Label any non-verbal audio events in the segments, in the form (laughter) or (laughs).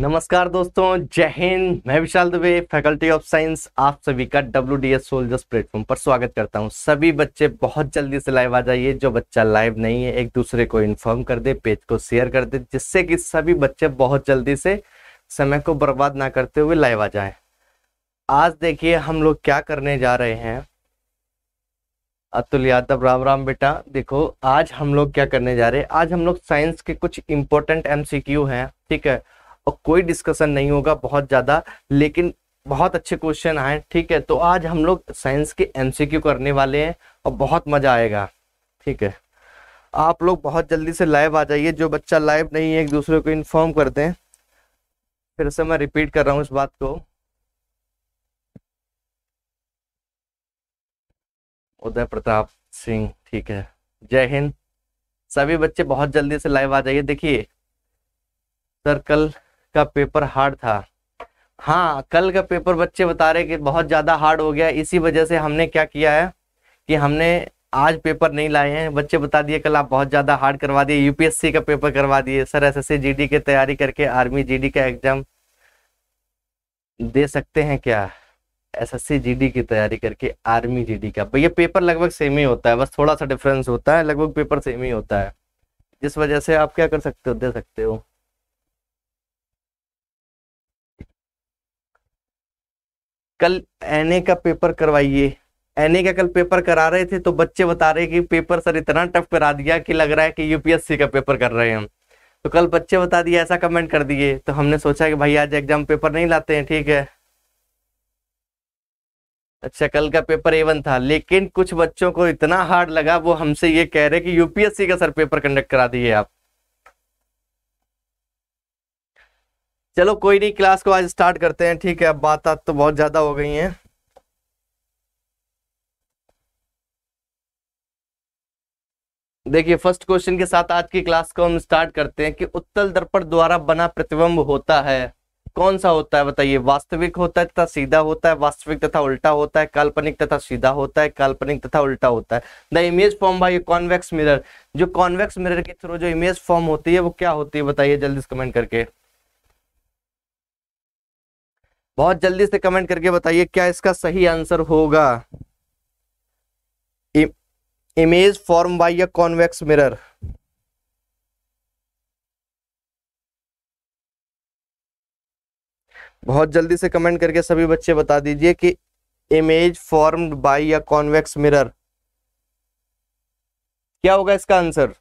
नमस्कार दोस्तों जय हिंद मैं Vishal Dubey faculty of science आप सभी का W D S soldiers platform पर स्वागत करता हूं सभी बच्चे बहुत जल्दी से लाइव आ जाइए जो बच्चा लाइव नहीं है एक दूसरे को इन्फॉर्म कर दे पेज को शेयर कर दे जिससे कि सभी बच्चे बहुत जल्दी से समय को बर्बाद ना करते हुए लाइव आ जाए आज देखिए हम लोग क्या करने जा रहे हैं अतुल यादव राम राम बेटा देखो आज हम लोग क्या करने जा रहे हैं आज हम लोग साइंस के कुछ इंपॉर्टेंट एम हैं ठीक है और कोई डिस्कशन नहीं होगा बहुत ज़्यादा लेकिन बहुत अच्छे क्वेश्चन आए ठीक है तो आज हम लोग साइंस के एम करने वाले हैं और बहुत मज़ा आएगा ठीक है आप लोग बहुत जल्दी से लाइव आ जाइए जो बच्चा लाइव नहीं है एक दूसरे को इन्फॉर्म कर दें फिर से मैं रिपीट कर रहा हूँ इस बात को उदय प्रताप सिंह ठीक है जय हिंद सभी बच्चे बहुत जल्दी से लाइव आ जाइए देखिए सर कल का पेपर हार्ड था हाँ कल का पेपर बच्चे बता रहे कि बहुत ज़्यादा हार्ड हो गया इसी वजह से हमने क्या किया है कि हमने आज पेपर नहीं लाए हैं बच्चे बता दिए कल आप बहुत ज़्यादा हार्ड करवा दिए यूपीएससी का पेपर करवा दिए सर एसएससी जीडी की तैयारी करके आर्मी जीडी का एग्ज़ाम दे सकते हैं क्या एसएससी जीडी की तैयारी करके आर्मी जीडी का भैया पेपर लगभग सेम ही होता है बस थोड़ा सा डिफरेंस होता है लगभग पेपर सेम ही होता है जिस वजह से आप क्या कर सकते हो दे सकते हो कल एन का पेपर करवाइए एन का कल पेपर करा रहे थे तो बच्चे बता रहे कि पेपर सर इतना टफ करा दिया कि लग रहा है कि यूपीएससी का पेपर कर रहे हैं हम तो कल बच्चे बता दिए ऐसा कमेंट कर दिए तो हमने सोचा कि भाई आज एग्जाम पेपर नहीं लाते हैं ठीक है अच्छा कल का पेपर एवन था लेकिन कुछ बच्चों को इतना हार्ड लगा वो हमसे ये कह रहे कि यूपीएससी का सर पेपर कंडक्ट करा दिए आप चलो कोई नहीं क्लास को आज स्टार्ट करते हैं ठीक है अब बात तो बहुत ज़्यादा हो गई है देखिए फर्स्ट क्वेश्चन के साथ आज की क्लास को हम स्टार्ट करते हैं कि उत्तल दर्पण द्वारा बना प्रतिबिंब होता है कौन सा होता है बताइए वास्तविक होता है तथा सीधा होता है वास्तविक तथा उल्टा होता है काल्पनिक तथा सीधा होता है काल्पनिक तथा उल्टा होता है the image form by convex mirror जो कॉन्वेक्स मिरर के थ्रू जो इमेज फॉर्म होती है वो क्या होती है बताइए जल्दी कमेंट करके बहुत जल्दी से कमेंट करके बताइए क्या इसका सही आंसर होगा image form by a convex mirror बहुत जल्दी से कमेंट करके सभी बच्चे बता दीजिए कि image formed by a convex mirror क्या होगा इसका आंसर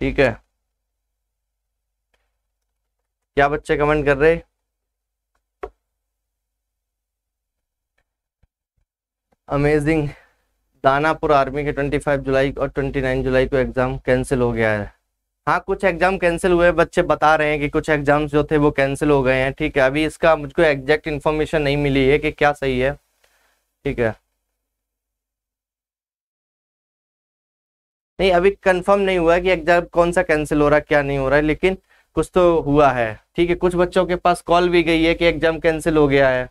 ठीक है क्या बच्चे कमेंट कर रहे अमेजिंग दानापुर आर्मी के 25 जुलाई और 29 जुलाई को एग्ज़ाम कैंसिल हो गया है हाँ कुछ एग्ज़ाम कैंसिल हुए बच्चे बता रहे हैं कि कुछ एग्ज़ाम्स जो थे वो कैंसिल हो गए हैं ठीक है अभी इसका मुझको एग्जैक्ट इन्फॉर्मेशन नहीं मिली है कि क्या सही है ठीक है नहीं अभी कंफर्म नहीं हुआ कि एग्जाम कौन सा कैंसिल हो रहा है क्या नहीं हो रहा है लेकिन कुछ तो हुआ है ठीक है कुछ बच्चों के पास कॉल भी गई है कि एग्जाम कैंसिल हो गया है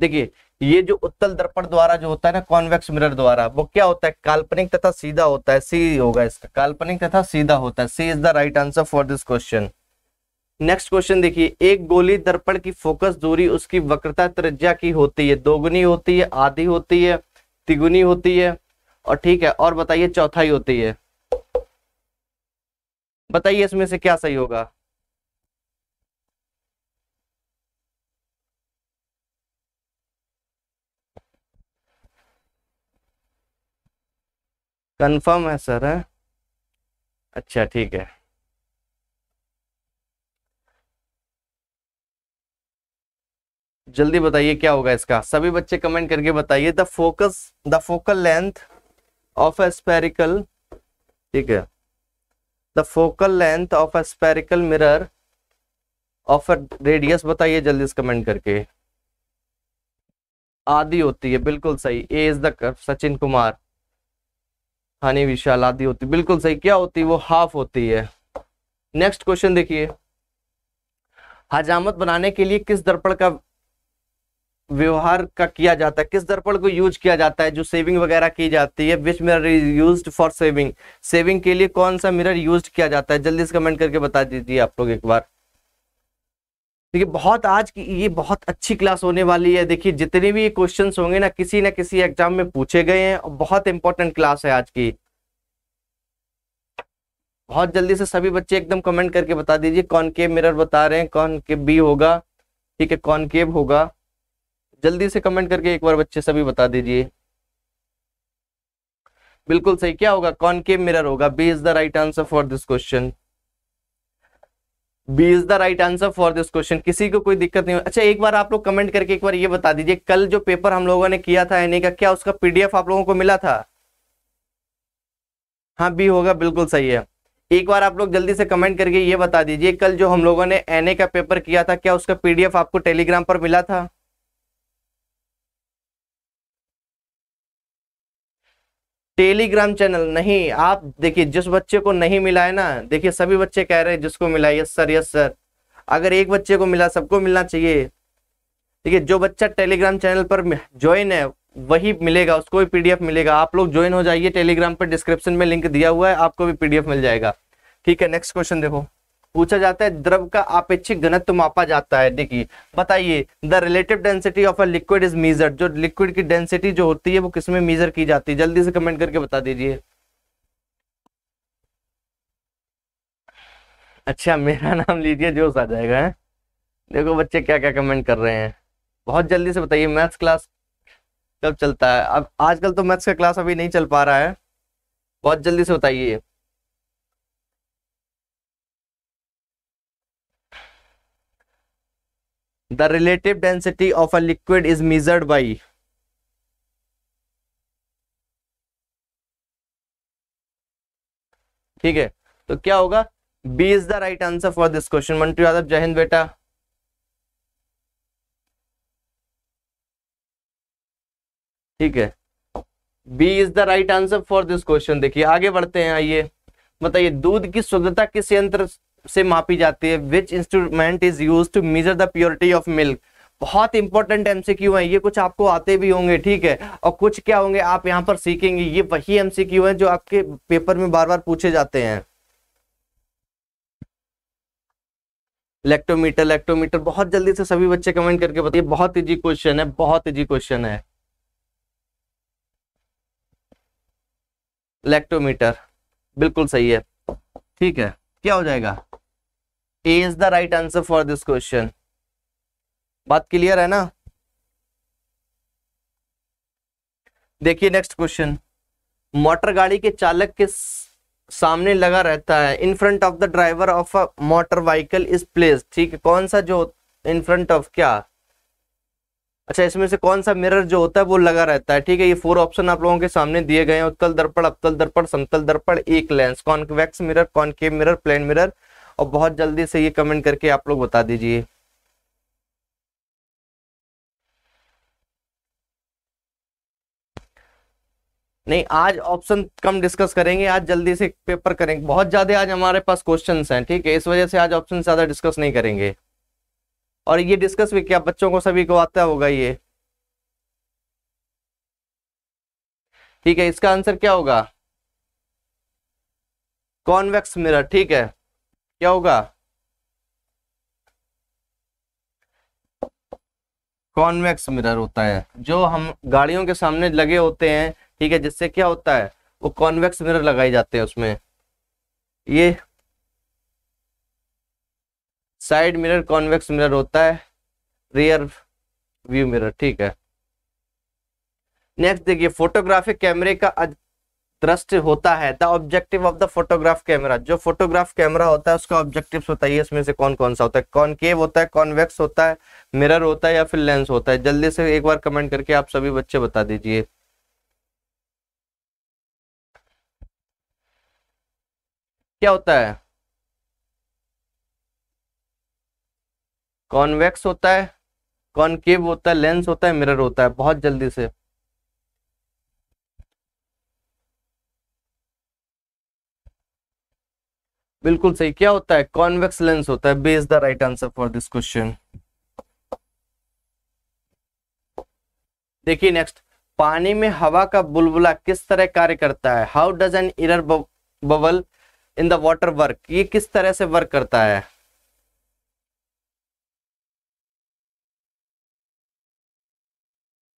देखिए ये जो उत्तल दर्पण द्वारा जो होता है ना कॉन्वेक्स मिरर द्वारा वो क्या होता है काल्पनिक तथा सीधा होता है सी होगा इसका काल्पनिक तथा सीधा होता है C is the right answer for this question next question देखिए एक गोली दर्पण की फोकस दूरी उसकी वक्रता त्रिज्या की होती है दोगुनी होती है आधी होती है तिगुनी होती है और ठीक है और बताइए चौथा ही होती है बताइए इसमें से क्या सही होगा कंफर्म है सर है अच्छा ठीक है जल्दी बताइए क्या होगा इसका सभी बच्चे कमेंट करके बताइए the focus the focal length of a spherical ठीक है the focal length of a spherical mirror of a radius बताइए जल्दी से कमेंट करके आदि होती है बिल्कुल सही A is the Sachin Kumar हानि विशाल आदि होती बिल्कुल सही क्या होती है वो हाफ होती है नेक्स्ट क्वेश्चन देखिए हजामत बनाने के लिए किस दर्पण का व्यवहार का किया जाता है किस दर्पण को यूज किया जाता है जो सेविंग वगैरह की जाती है which mirror is use for saving saving के लिए कौन सा मिरर यूज किया जाता है जल्दी से कमेंट करके बता दीजिए आप लोग एक बार देखिए बहुत आज की ये बहुत अच्छी क्लास होने वाली है देखिए जितने भी क्वेश्चन होंगे ना किसी ना किसी एग्जाम में पूछे गए हैं और बहुत इंपॉर्टेंट क्लास है आज की बहुत जल्दी से सभी बच्चे एकदम कमेंट करके बता दीजिए कौन के मिरर बता रहे हैं कौन के बी होगा ठीक है कॉनकेव होगा जल्दी से कमेंट करके एक बार बच्चे सभी बता दीजिए बिल्कुल सही क्या होगा कॉनकेव मिरर होगा B is the right answer for this question B is the right answer for this question किसी को कोई दिक्कत नहीं हो अच्छा एक बार आप लोग कमेंट करके एक बार ये बता दीजिए कल जो पेपर हम लोगों ने किया था एनी का क्या उसका पीडीएफ आप लोगों को मिला था हाँ बी होगा बिल्कुल सही है एक बार आप लोग जल्दी से कमेंट करके ये बता दीजिए कल जो हम लोगों ने एनए का पेपर किया था क्या उसका पीडीएफ आपको टेलीग्राम पर मिला था टेलीग्राम चैनल नहीं आप देखिए जिस बच्चे को नहीं मिला है ना देखिए सभी बच्चे कह रहे हैं जिसको मिला यस सर यस सर अगर एक बच्चे को मिला सबको मिलना चाहिए ठीक है जो बच्चा टेलीग्राम चैनल पर ज्वाइन है वही मिलेगा उसको भी पीडीएफ मिलेगा आप लोग ज्वाइन हो जाइए टेलीग्राम पर डिस्क्रिप्शन में लिंक दिया हुआ है आपको भी पीडीएफ मिल जाएगा ठीक है नेक्स्ट क्वेश्चन देखो पूछा जाता है द्रव का अपेक्षिक घनत्व मापा जाता है देखिए बताइए the relative density of a liquid is measure जो लिक्विड की डेंसिटी जो होती है वो किसमें मीजर की जाती है जल्दी से कमेंट करके बता दीजिए अच्छा मेरा (laughs) नाम लीजिए जोश आ जाएगा है? देखो बच्चे क्या क्या कमेंट कर रहे हैं बहुत जल्दी से बताइए मैथ्स क्लास कब चलता है अब आजकल तो मैथ्स का क्लास अभी नहीं चल पा रहा है बहुत जल्दी से बताइए the relative density of a liquid is measured by ठीक है तो क्या होगा B is the right answer for this question Mantu Yadav जय हिंद बेटा ठीक है B is the right answer for this question देखिए आगे बढ़ते हैं आइए बताइए दूध की शुद्धता किस यंत्र से मापी जाती है which instrument is use to measure the purity of milk बहुत इंपॉर्टेंट एमसीक्यू है ये कुछ आपको आते भी होंगे ठीक है और कुछ क्या होंगे आप यहाँ पर सीखेंगे ये वही एमसीक्यू है जो आपके पेपर में बार बार पूछे जाते हैं लेक्टोमीटर लेक्टोमीटर बहुत जल्दी से सभी बच्चे कमेंट करके बताइए बहुत इजी क्वेश्चन है बहुत इजी क्वेश्चन है लेक्टोमीटर बिल्कुल सही है ठीक है क्या हो जाएगा A is the right answer for this question बात क्लियर है ना देखिए नेक्स्ट क्वेश्चन मोटर गाड़ी के चालक के सामने लगा रहता है in front of the driver of a motor vehicle is place ठीक है कौन सा जो इन फ्रंट ऑफ क्या अच्छा इसमें से कौन सा मिरर जो होता है वो लगा रहता है ठीक है ये फोर ऑप्शन आप लोगों के सामने दिए गए हैं उत्तल दर्पण अपतल दर्पण समतल दर्पण एक lens convex mirror concave mirror plane mirror और बहुत जल्दी से ये कमेंट करके आप लोग बता दीजिए नहीं आज ऑप्शन कम डिस्कस करेंगे आज जल्दी से पेपर करेंगे बहुत ज्यादा आज हमारे पास क्वेश्चंस हैं ठीक है इस वजह से आज ऑप्शन ज्यादा डिस्कस नहीं करेंगे और ये डिस्कस भी क्या बच्चों को सभी को आता होगा ये ठीक है इसका आंसर क्या होगा कॉन्वेक्स मिरर ठीक है क्या होगा कॉन्वेक्स मिरर होता है जो हम गाड़ियों के सामने लगे होते हैं ठीक है जिससे क्या होता है वो कॉन्वेक्स मिरर लगाए जाते हैं उसमें ये साइड मिरर कॉन्वेक्स मिरर होता है रियर व्यू मिरर ठीक है नेक्स्ट देखिए फोटोग्राफिक कैमरे का त्रस्ट होता है the objective of the photograph camera जो फोटोग्राफ कैमरा होता है उसका ऑब्जेक्टिव है इसमें से कौन कौन सा होता है कॉनकेव होता है कॉन्वेक्स होता है मिरर होता है या फिर लेंस होता है जल्दी से एक बार कमेंट करके आप सभी बच्चे बता दीजिए क्या होता है कॉन्वेक्स होता है कॉनकेव होता है लेंस होता है मिरर होता है बहुत जल्दी से बिल्कुल सही क्या होता है कॉन्वेक्स लेंस होता है B's the right answer for this question देखिए नेक्स्ट पानी में हवा का बुलबुला किस तरह कार्य करता है how does an air bubble in the water work ये किस तरह से वर्क करता है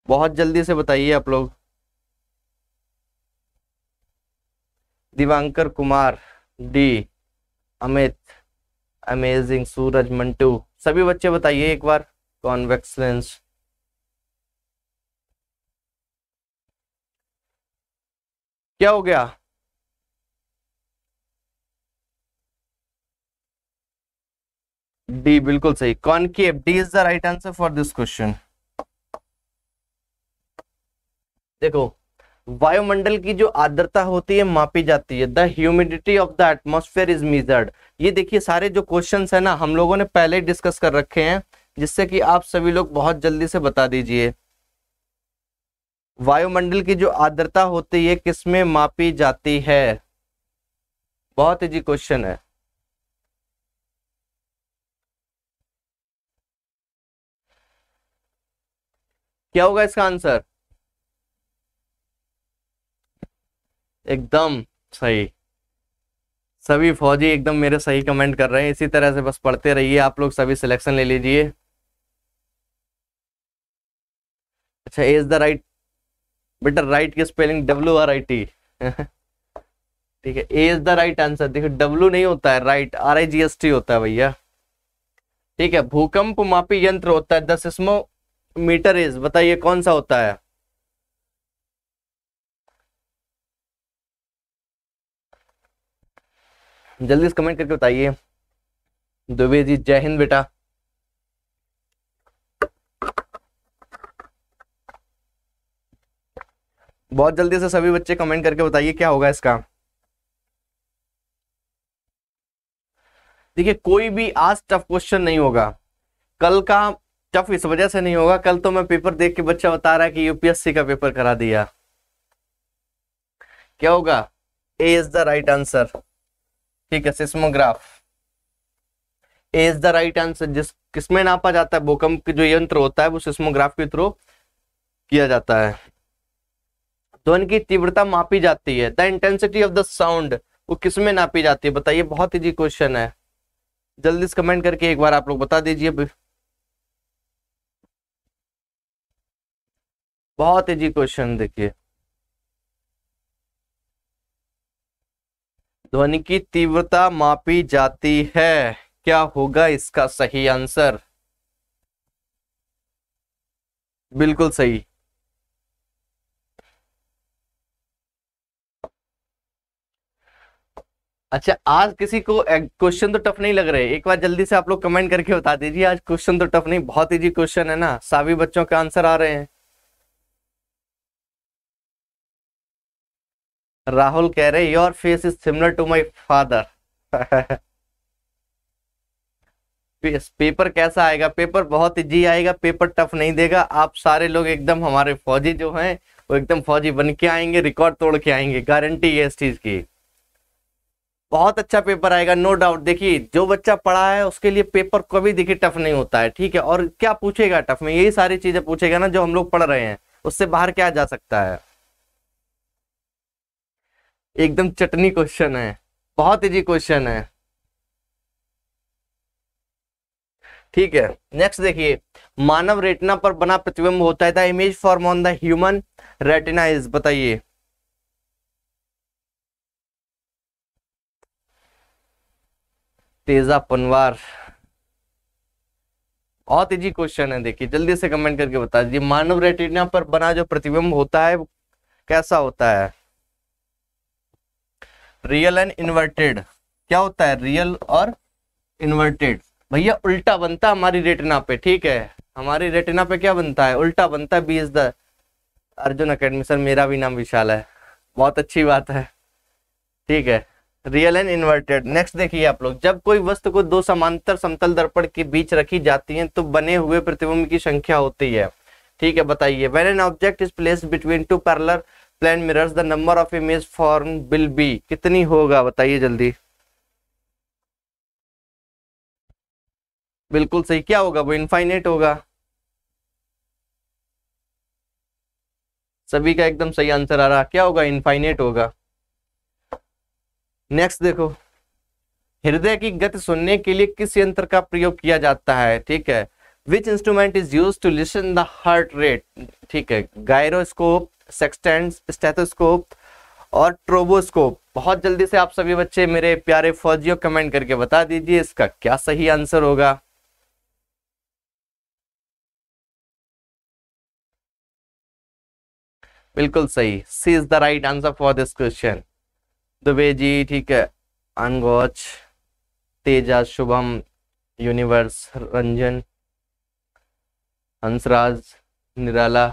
बहुत जल्दी से बताइए आप लोग दिवांकर कुमार डी अमित अमेजिंग सूरज मंटू सभी बच्चे बताइए एक बार कॉन्वेक्स लेंस क्या हो गया डी बिल्कुल सही concave D is the right answer for this question देखो वायुमंडल की जो आर्द्रता होती है मापी जाती है the humidity of the atmosphere is measured ये देखिए सारे जो क्वेश्चन है ना हम लोगों ने पहले डिस्कस कर रखे हैं जिससे कि आप सभी लोग बहुत जल्दी से बता दीजिए वायुमंडल की जो आर्द्रता होती है किसमें मापी जाती है बहुत इजी क्वेश्चन है क्या होगा इसका आंसर एकदम सही सभी फौजी एकदम मेरे सही कमेंट कर रहे हैं इसी तरह से बस पढ़ते रहिए आप लोग सभी सिलेक्शन ले लीजिए अच्छा इज द राइट बेटा राइट की spelling W R I T ठीक है A is the right answer देखो डब्ल्यू नहीं होता है right R I G S T होता है भैया ठीक है भूकंप मापी यंत्र होता है दस इसमो मीटर इज बताइए कौन सा होता है जल्दी से कमेंट करके बताइए दुबे जी जय हिंद बेटा बहुत जल्दी से सभी बच्चे कमेंट करके बताइए क्या होगा इसका देखिए कोई भी आज टफ क्वेश्चन नहीं होगा कल का टफ इस वजह से नहीं होगा कल तो मैं पेपर देख के बच्चा बता रहा है कि यूपीएससी का पेपर करा दिया क्या होगा A is the right answer ठीक है seismograph is the right answer जिस किसमें नापा जाता है भूकंप के जो यंत्र होता है वो सिस्मोग्राफ के थ्रू किया जाता है ध्वनि तो की तीव्रता मापी जाती है the intensity of the sound वो किसमें नापी जाती है बताइए बहुत इजी क्वेश्चन है जल्दी से कमेंट करके एक बार आप लोग बता दीजिए बहुत इजी क्वेश्चन देखिए ध्वनि की तीव्रता मापी जाती है क्या होगा इसका सही आंसर बिल्कुल सही अच्छा आज किसी को क्वेश्चन तो टफ नहीं लग रहे एक बार जल्दी से आप लोग कमेंट करके बता दीजिए आज क्वेश्चन तो टफ नहीं बहुत इजी क्वेश्चन है ना सभी बच्चों के आंसर आ रहे हैं राहुल कह रहे your face is similar to my father paper कैसा आएगा पेपर बहुत इजी आएगा पेपर टफ नहीं देगा आप सारे लोग एकदम हमारे फौजी जो हैं वो एकदम फौजी बन के आएंगे रिकॉर्ड तोड़ के आएंगे गारंटी है इस चीज की बहुत अच्छा पेपर आएगा नो डाउट देखिए जो बच्चा पढ़ा है उसके लिए पेपर कभी देखिए टफ नहीं होता है ठीक है और क्या पूछेगा टफ में यही सारी चीजें पूछेगा ना जो हम लोग पढ़ रहे हैं उससे बाहर क्या जा सकता है एकदम चटनी क्वेश्चन है बहुत इजी क्वेश्चन है ठीक है नेक्स्ट देखिए मानव रेटना पर बना प्रतिबिंब होता है image form on the human retina is बताइए तेजा पनवार बहुत इजी क्वेश्चन है देखिए जल्दी से कमेंट करके बता दीजिए मानव रेटिना पर बना जो प्रतिबिंब होता है कैसा होता है रियल एंड इन्वर्टेड क्या होता है रियल और इन्वर्टेड भैया उल्टा बनता है हमारी रेटिना पे ठीक है हमारी रेटिना पे क्या बनता है उल्टा बनता है B is the Arjun academy sir मेरा भी नाम विशाल है बहुत अच्छी बात है ठीक है रियल एंड इन्वर्टेड नेक्स्ट देखिए आप लोग जब कोई वस्तु को दो समांतर समतल दर्पण के बीच रखी जाती है तो बने हुए प्रतिबिंब की संख्या होती है ठीक है बताइए when an object is place between two parallel plane mirrors the number of image form will be कितनी होगा बताइए जल्दी बिल्कुल सही क्या होगा वो इनफाइनेट होगा सभी का एकदम सही आंसर आ रहा क्या होगा इनफाइनेट होगा नेक्स्ट देखो हृदय की गति सुनने के लिए किस यंत्र का प्रयोग किया जाता है ठीक है which instrument is use to listen the heart rate ठीक है गायरोस्कोप सेक्सटेंट स्टेथोस्कोप और ट्रोबोस्कोप बहुत जल्दी से आप सभी बच्चे मेरे प्यारे फौजियों कमेंट करके बता दीजिए इसका क्या सही आंसर होगा बिल्कुल सही C is the right answer for this question Dubey ji ठीक है अनगोच तेजा शुभम यूनिवर्स रंजन हंसराज निराला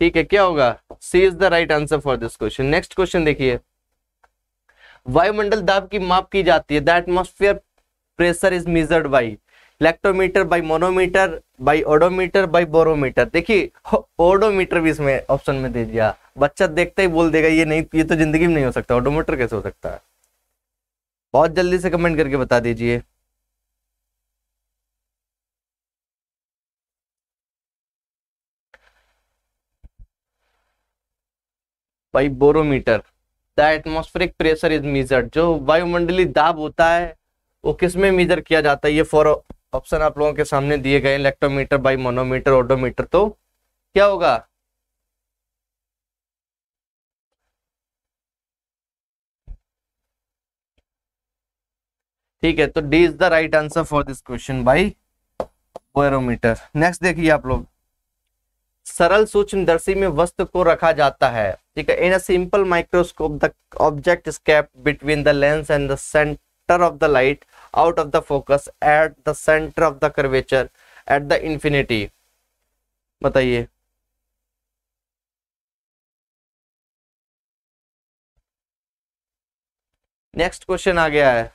ठीक है क्या होगा C is the right answer for this question next question देखिए वायुमंडल दाब की माप की जाती है the atmosphere pressure is measured by electrometer by manometer by odometer by barometer देखिए ओडोमीटर भी इसमें ऑप्शन में दे दिया बच्चा देखते ही बोल देगा ये नहीं ये तो जिंदगी में नहीं हो सकता ओडोमीटर कैसे हो सकता है बहुत जल्दी से कमेंट करके बता दीजिए by barometer the atmospheric pressure is measure जो वायुमंडलीय दाब होता है वो किस में मीजर किया जाता है ये फॉर ऑप्शन आप लोगों के सामने दिए गए इलेक्ट्रोमीटर बाई मोनोमीटर ऑडोमीटर तो क्या होगा ठीक है तो D is the right answer for this question by barometer next देखिए आप लोग सरल सूक्ष्मदर्शी में वस्तु को रखा जाता है ठीक है in a simple microscope the object is kept between the lens and the centre of the light out of the focus at the centre of the curvature at the infinity बताइए नेक्स्ट क्वेश्चन आ गया है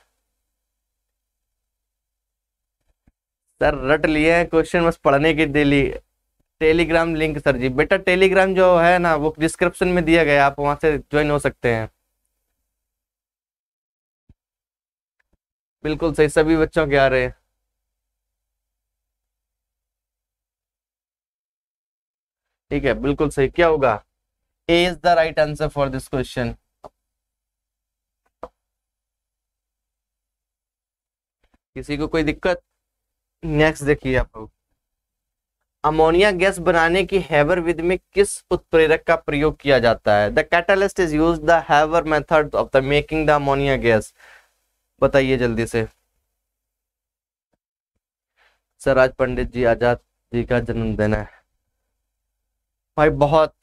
sir रट लिए हैं question बस पढ़ने के दिली टेलीग्राम लिंक सर जी बेटा टेलीग्राम जो है ना वो डिस्क्रिप्शन में दिया गया आप वहां से ज्वाइन हो सकते हैं बिल्कुल सही सभी बच्चों के आ रहे हैं ठीक है बिल्कुल सही क्या होगा A is the right answer for this question किसी को कोई दिक्कत नेक्स्ट देखिए आप लोग अमोनिया गैस बनाने की हैवर विधि में किस उत्प्रेरक का प्रयोग किया जाता है the catalyst is use the Haber method of the making the ammonia gas बताइए जल्दी से सराज पंडित जी आजाद जी का जन्मदिन है भाई बहुत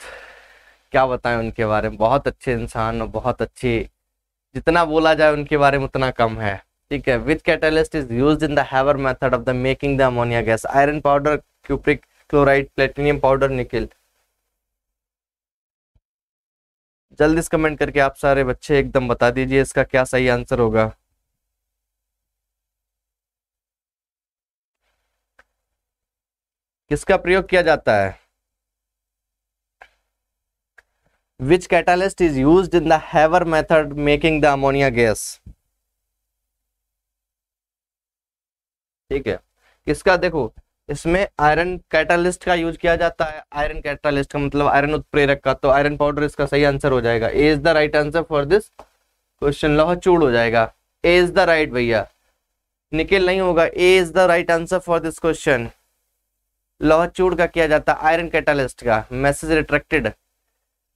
क्या बताएं उनके बारे में बहुत अच्छे इंसान और बहुत अच्छे जितना बोला जाए उनके बारे में उतना कम है ठीक है with catalyst is use in the Haber method method of the making the ammonia gas iron powder cupric chloride platinum powder nickel जल्दी से कमेंट करके आप सारे बच्चे एकदम बता दीजिए इसका क्या सही आंसर होगा किसका प्रयोग किया जाता है which catalyst is use in the Haber method making the ammonia gas ठीक है किसका देखो इसमें आयरन कैटालिस्ट का यूज किया जाता है आयरन कैटालिस्ट का मतलब आयरन उत्प्रेरक का तो आयरन पाउडर इसका सही आंसर हो जाएगा A is the right answer for this question लोह चूड़ हो जाएगा ए इज द राइट भैया निकेल नहीं होगा A is the right answer for this question लोह चूड़ का किया जाता है आयरन कैटालिस्ट का मैसेज रिट्रैक्टेड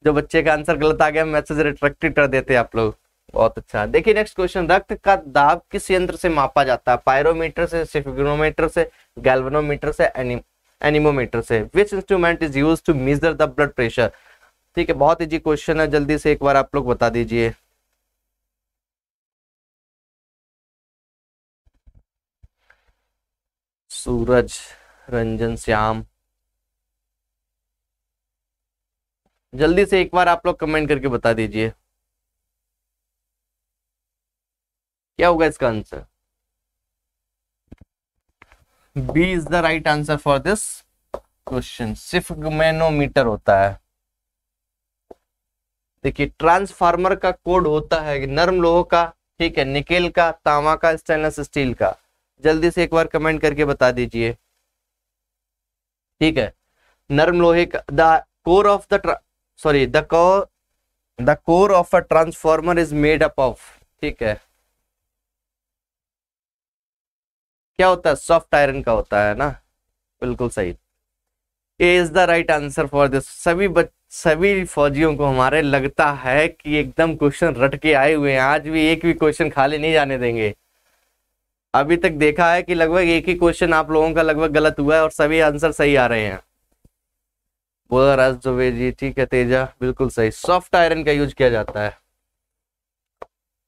जो बच्चे का आंसर गलत आ गया मैसेज रिट्रैक्टेड कर देते आप लोग बहुत अच्छा देखिए नेक्स्ट क्वेश्चन रक्त का दाब किस यंत्र से मापा जाता है पायरोमीटर से सिफिग्नोमीटर से गैल्वनोमीटर से एनिमोमीटर से which instrument is use to measure the blood pressure ठीक है बहुत इजी क्वेश्चन है जल्दी से एक बार आप लोग बता दीजिए सूरज रंजन श्याम जल्दी से एक बार आप लोग कमेंट करके बता दीजिए क्या होगा इसका answer B is the right answer for this question सिर्फ मैनोमीटर होता है देखिए ट्रांसफार्मर का कोड होता है नर्म लोह का ठीक है निकेल का तांबा का स्टेनलेस स्टील का जल्दी से एक बार कमेंट करके बता दीजिए ठीक है नर्म लोहे का the core of the sorry the core the core of a transformer is made up of ठीक है क्या होता है सॉफ्ट आयरन का होता है ना बिल्कुल सही A is the right answer for this सभी बच सभी फौजियों को हमारे लगता है कि एकदम क्वेश्चन रट के आए हुए हैं आज भी एक भी क्वेश्चन खाली नहीं जाने देंगे अभी तक देखा है कि लगभग एक ही क्वेश्चन आप लोगों का लगभग गलत हुआ है और सभी आंसर सही आ रहे हैं बोला राज दुबे जी ठीक है तेजा बिल्कुल सही सॉफ्ट आयरन का यूज किया जाता है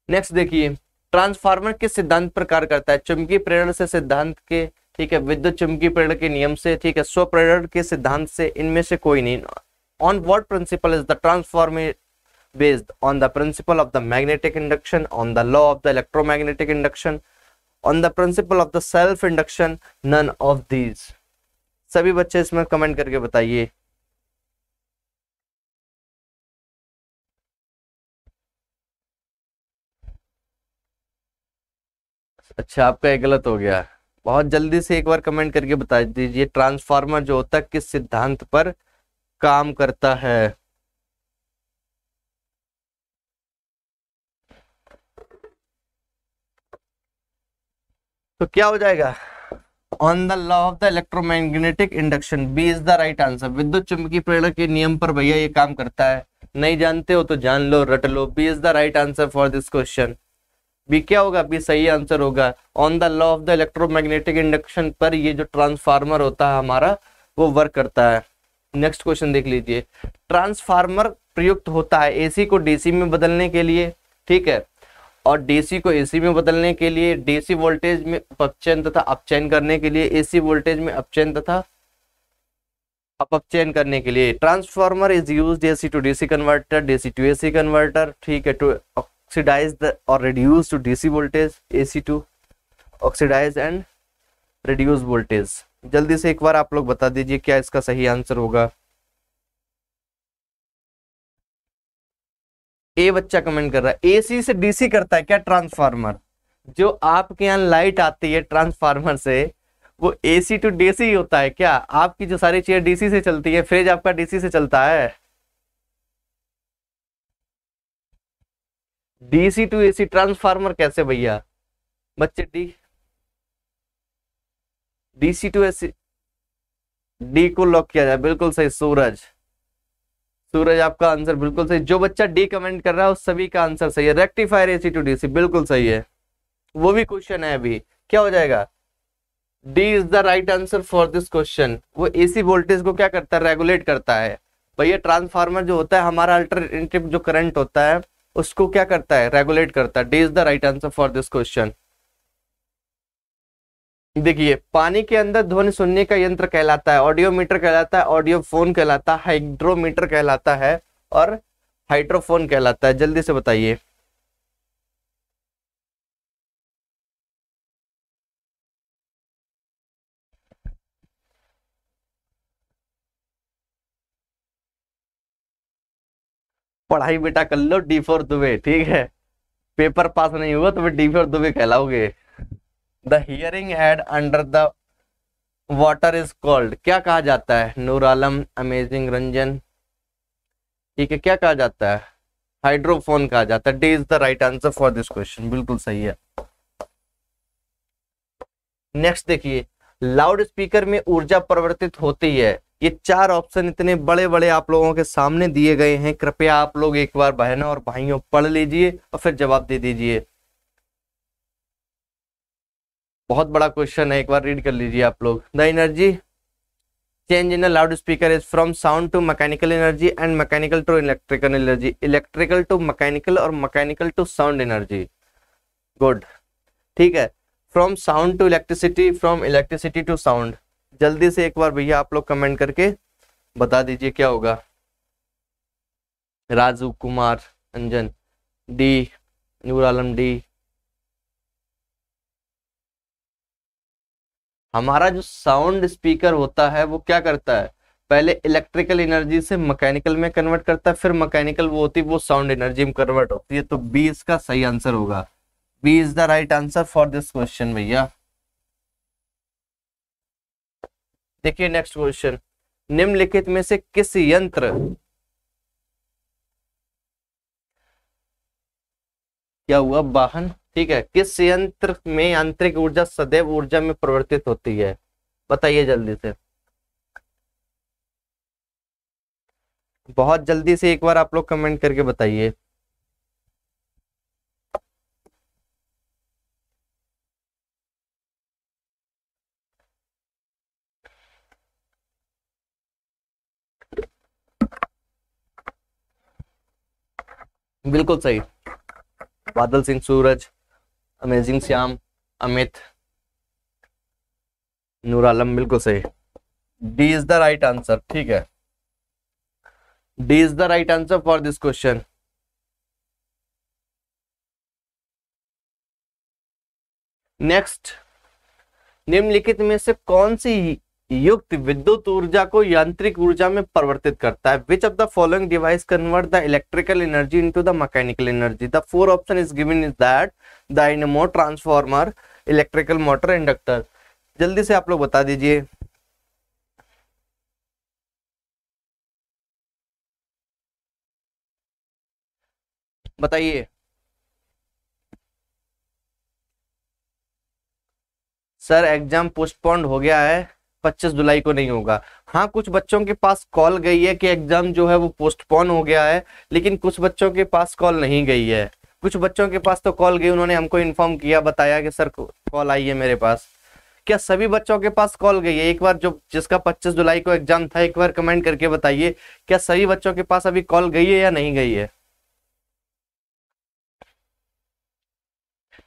नेक्स्ट देखिए ट्रांसफार्मर के सिद्धांत पर कार्य करता है चुमकी प्रेरण से सिद्धांत के ठीक है विद्युत चुमकी प्रेरण के नियम से ठीक है स्व प्रेरण के सिद्धांत से इनमें से कोई नहीं on what principle is the transformer based on the principle of the magnetic induction on the law of the electromagnetic induction on the principle of the self induction none of these सभी बच्चे इसमें comment करके बताइए अच्छा आपका ये गलत हो गया बहुत जल्दी से एक बार कमेंट करके बता दीजिए ट्रांसफार्मर जो होता है किस सिद्धांत पर काम करता है तो क्या हो जाएगा on the law of the electromagnetic induction B is the right answer विद्युत चुंबकीय प्रेरणा के नियम पर भैया ये काम करता है नहीं जानते हो तो जान लो रट लो B is the right answer for this question B क्या होगा बी सही आंसर होगा on the law of the electromagnetic induction पर ये जो ट्रांसफार्मर होता है हमारा वो वर्क करता है नेक्स्ट क्वेश्चन देख लीजिए ट्रांसफार्मर प्रयुक्त होता है एसी को डीसी में बदलने के लिए ठीक है और डीसी को एसी में बदलने के लिए डीसी वोल्टेज में अपचयन तथा अपचयन करने के लिए एसी वोल्टेज में अपचयन तथा अप अपचयन करने के लिए transformer is used AC to DC converter DC to AC converter ठीक है to oxidize the or reduce to DC voltage AC2 oxidize and reduce voltage जल्दी से एक बार आप लोग बता दीजिए क्या इसका सही आंसर होगा ए बच्चा कमेंट कर रहा है एसी से डीसी करता है क्या ट्रांसफार्मर जो आपके यहाँ लाइट आती है ट्रांसफार्मर से वो एसी टू डीसी होता है क्या आपकी जो सारी चीजें डीसी से चलती है फ्रिज आपका डीसी से चलता है डीसी टू एसी ट्रांसफार्मर कैसे भैया बच्चे D DC to AC D को लॉक किया जाए बिल्कुल सही सूरज सूरज आपका आंसर बिल्कुल सही जो बच्चा डी कमेंट कर रहा है उस सभी का आंसर सही है रेक्टिफायर एसी टू डीसी बिल्कुल सही है वो भी क्वेश्चन है अभी क्या हो जाएगा D is the right answer for this question वो एसी वोल्टेज को क्या करता है रेगुलेट करता है भैया ट्रांसफार्मर जो होता है हमारा अल्टरनेटिव जो करंट होता है उसको क्या करता है रेगुलेट करता है D is the right answer for this question देखिए पानी के अंदर ध्वनि सुनने का यंत्र कहलाता है ऑडियोमीटर कहलाता है ऑडियो फोन कहलाता है हाइड्रोमीटर कहलाता है और हाइड्रोफोन कहलाता है जल्दी से बताइए पढ़ाई बेटा कर लो डी फोर दुबे ठीक है पेपर पास नहीं हुआ तो डी फोर दुबे कहलाओगे the hearing aid under the water is called क्या कहा जाता है नूर आलम अमेजिंग रंजन ठीक है क्या कहा जाता है हाइड्रोफोन कहा जाता है D is the right answer for this question बिल्कुल सही है नेक्स्ट देखिए लाउड स्पीकर में ऊर्जा परिवर्तित होती है ये चार ऑप्शन इतने बड़े बड़े आप लोगों के सामने दिए गए हैं कृपया आप लोग एक बार बहनों और भाइयों पढ़ लीजिए और फिर जवाब दे दीजिए बहुत बड़ा क्वेश्चन है एक बार रीड कर लीजिए आप लोग the energy change in the loudspeaker is from sound to mechanical energy and mechanical to electrical energy electrical to mechanical और mechanical to sound energy good ठीक है from sound to electricity from electricity to sound जल्दी से एक बार भैया आप लोग comment करके बता दीजिए क्या होगा राजू कुमार अंजन डी नूर आलम डी हमारा जो साउंड स्पीकर होता है वो क्या करता है पहले इलेक्ट्रिकल एनर्जी से मैकेनिकल में कन्वर्ट करता है फिर मैकेनिकल वो होती है वो साउंड एनर्जी में कन्वर्ट होती है तो बी इसका सही आंसर होगा B is the right answer for this question भैया देखिए नेक्स्ट क्वेश्चन निम्नलिखित में से किस यंत्र क्या हुआ वाहन ठीक है किस यंत्र में आंतरिक ऊर्जा सदैव ऊर्जा में परिवर्तित होती है बताइए जल्दी से बहुत जल्दी से एक बार आप लोग कमेंट करके बताइए बिल्कुल सही बादल सिंह सूरज अमेजिंग श्याम अमित नूर आलम बिल्कुल सही D is the right answer ठीक है D is the right answer for this question next निम्नलिखित में से कौन सी युक्त विद्युत ऊर्जा को यांत्रिक ऊर्जा में परिवर्तित करता है which of the following device convert the electrical energy into the mechanical energy the four option is given is that इनमो ट्रांसफॉर्मर इलेक्ट्रिकल मोटर इंडक्टर जल्दी से आप लोग बता दीजिए बताइए सर एग्जाम पोस्टपोन्ड हो गया है पच्चीस जुलाई को नहीं होगा हाँ कुछ बच्चों के पास कॉल गई है कि एग्जाम जो है वो पोस्टपोन हो गया है लेकिन कुछ बच्चों के पास कॉल नहीं गई है कुछ बच्चों के पास तो कॉल गई उन्होंने हमको इन्फॉर्म किया बताया कि सर कॉल आई है मेरे पास क्या सभी बच्चों के पास कॉल गई है एक बार जो जिसका 25 जुलाई को एग्जाम था एक बार कमेंट करके बताइए क्या सभी बच्चों के पास अभी कॉल गई है या नहीं गई है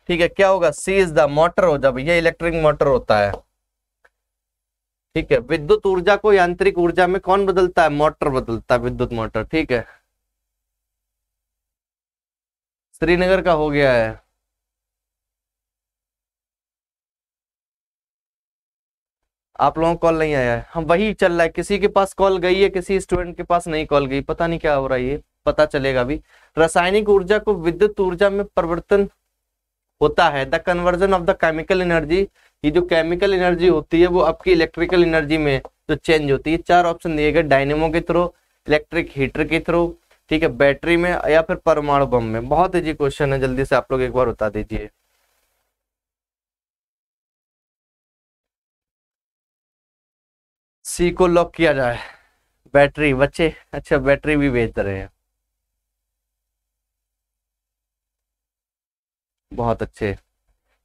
ठीक है क्या होगा सी इज द मोटर हो जब यह इलेक्ट्रिक मोटर होता है ठीक है विद्युत ऊर्जा को यांत्रिक ऊर्जा में कौन बदलता है मोटर बदलता है विद्युत मोटर ठीक है श्रीनगर का हो गया है आप लोगों कॉल नहीं आया है हम वही चल रहा है किसी के पास कॉल गई है किसी स्टूडेंट के पास नहीं कॉल गई पता नहीं क्या हो रहा है ये पता चलेगा अभी रासायनिक ऊर्जा को विद्युत ऊर्जा में परिवर्तन होता है the conversion of the chemical energy ये जो केमिकल एनर्जी होती है वो आपकी इलेक्ट्रिकल एनर्जी में जो चेंज होती है चार ऑप्शन दिए गए डायनेमो के थ्रू इलेक्ट्रिक हीटर के थ्रू ठीक है बैटरी में या फिर परमाणु बम में बहुत ईजी क्वेश्चन है जल्दी से आप लोग एक बार बता दीजिए सी को लॉक किया जाए बैटरी बच्चे अच्छा बैटरी भी बेच रहे हैं बहुत अच्छे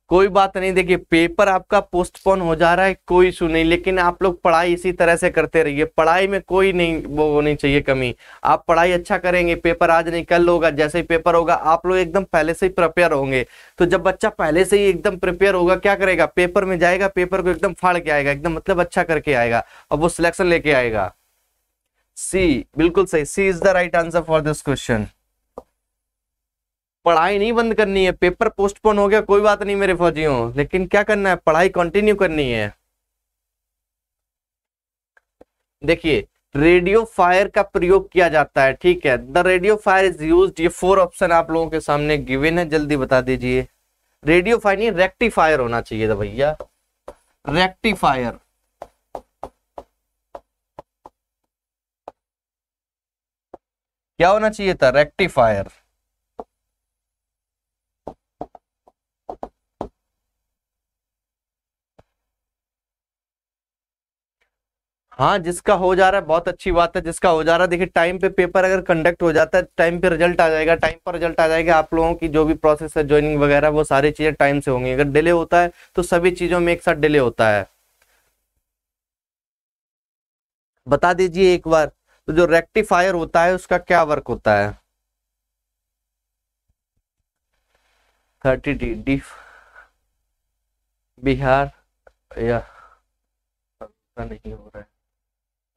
कोई बात नहीं देखिए पेपर आपका पोस्टपोन हो जा रहा है कोई इशू नहीं लेकिन आप लोग पढ़ाई इसी तरह से करते रहिए पढ़ाई में कोई नहीं वो होनी चाहिए कमी आप पढ़ाई अच्छा करेंगे पेपर आज नहीं कल होगा जैसे ही पेपर होगा आप लोग एकदम पहले से ही प्रिपेयर होंगे तो जब बच्चा पहले से ही एकदम प्रिपेयर होगा क्या करेगा पेपर में जाएगा पेपर को एकदम फाड़ के आएगा एकदम मतलब अच्छा करके आएगा और वो सिलेक्शन लेके आएगा सी बिल्कुल सही C is the right answer for this question पढ़ाई नहीं बंद करनी है पेपर पोस्टपोन हो गया कोई बात नहीं मेरे फौजियों लेकिन क्या करना है पढ़ाई कंटिन्यू करनी है देखिए रेडियो फायर का प्रयोग किया जाता है ठीक है the radio fire is use ये फोर ऑप्शन आप लोगों के सामने गिवेन है जल्दी बता दीजिए रेडियो फायर नहीं रेक्टिफायर होना चाहिए था भैया रेक्टिफायर क्या होना चाहिए था रेक्टिफायर हाँ जिसका हो जा रहा है बहुत अच्छी बात है जिसका हो जा रहा है देखिए टाइम पे पेपर अगर कंडक्ट हो जाता है टाइम पे रिजल्ट आ जाएगा टाइम पर रिजल्ट आ जाएगा आप लोगों की जो भी प्रोसेस है ज्वाइनिंग वगैरह वो सारी चीज़ें टाइम से होंगी अगर डिले होता है तो सभी चीज़ों में एक साथ डिले होता है बता दीजिए एक बार तो जो रेक्टिफायर होता है उसका क्या वर्क होता है थर्टी डी डी बिहार या नहीं हो रहा है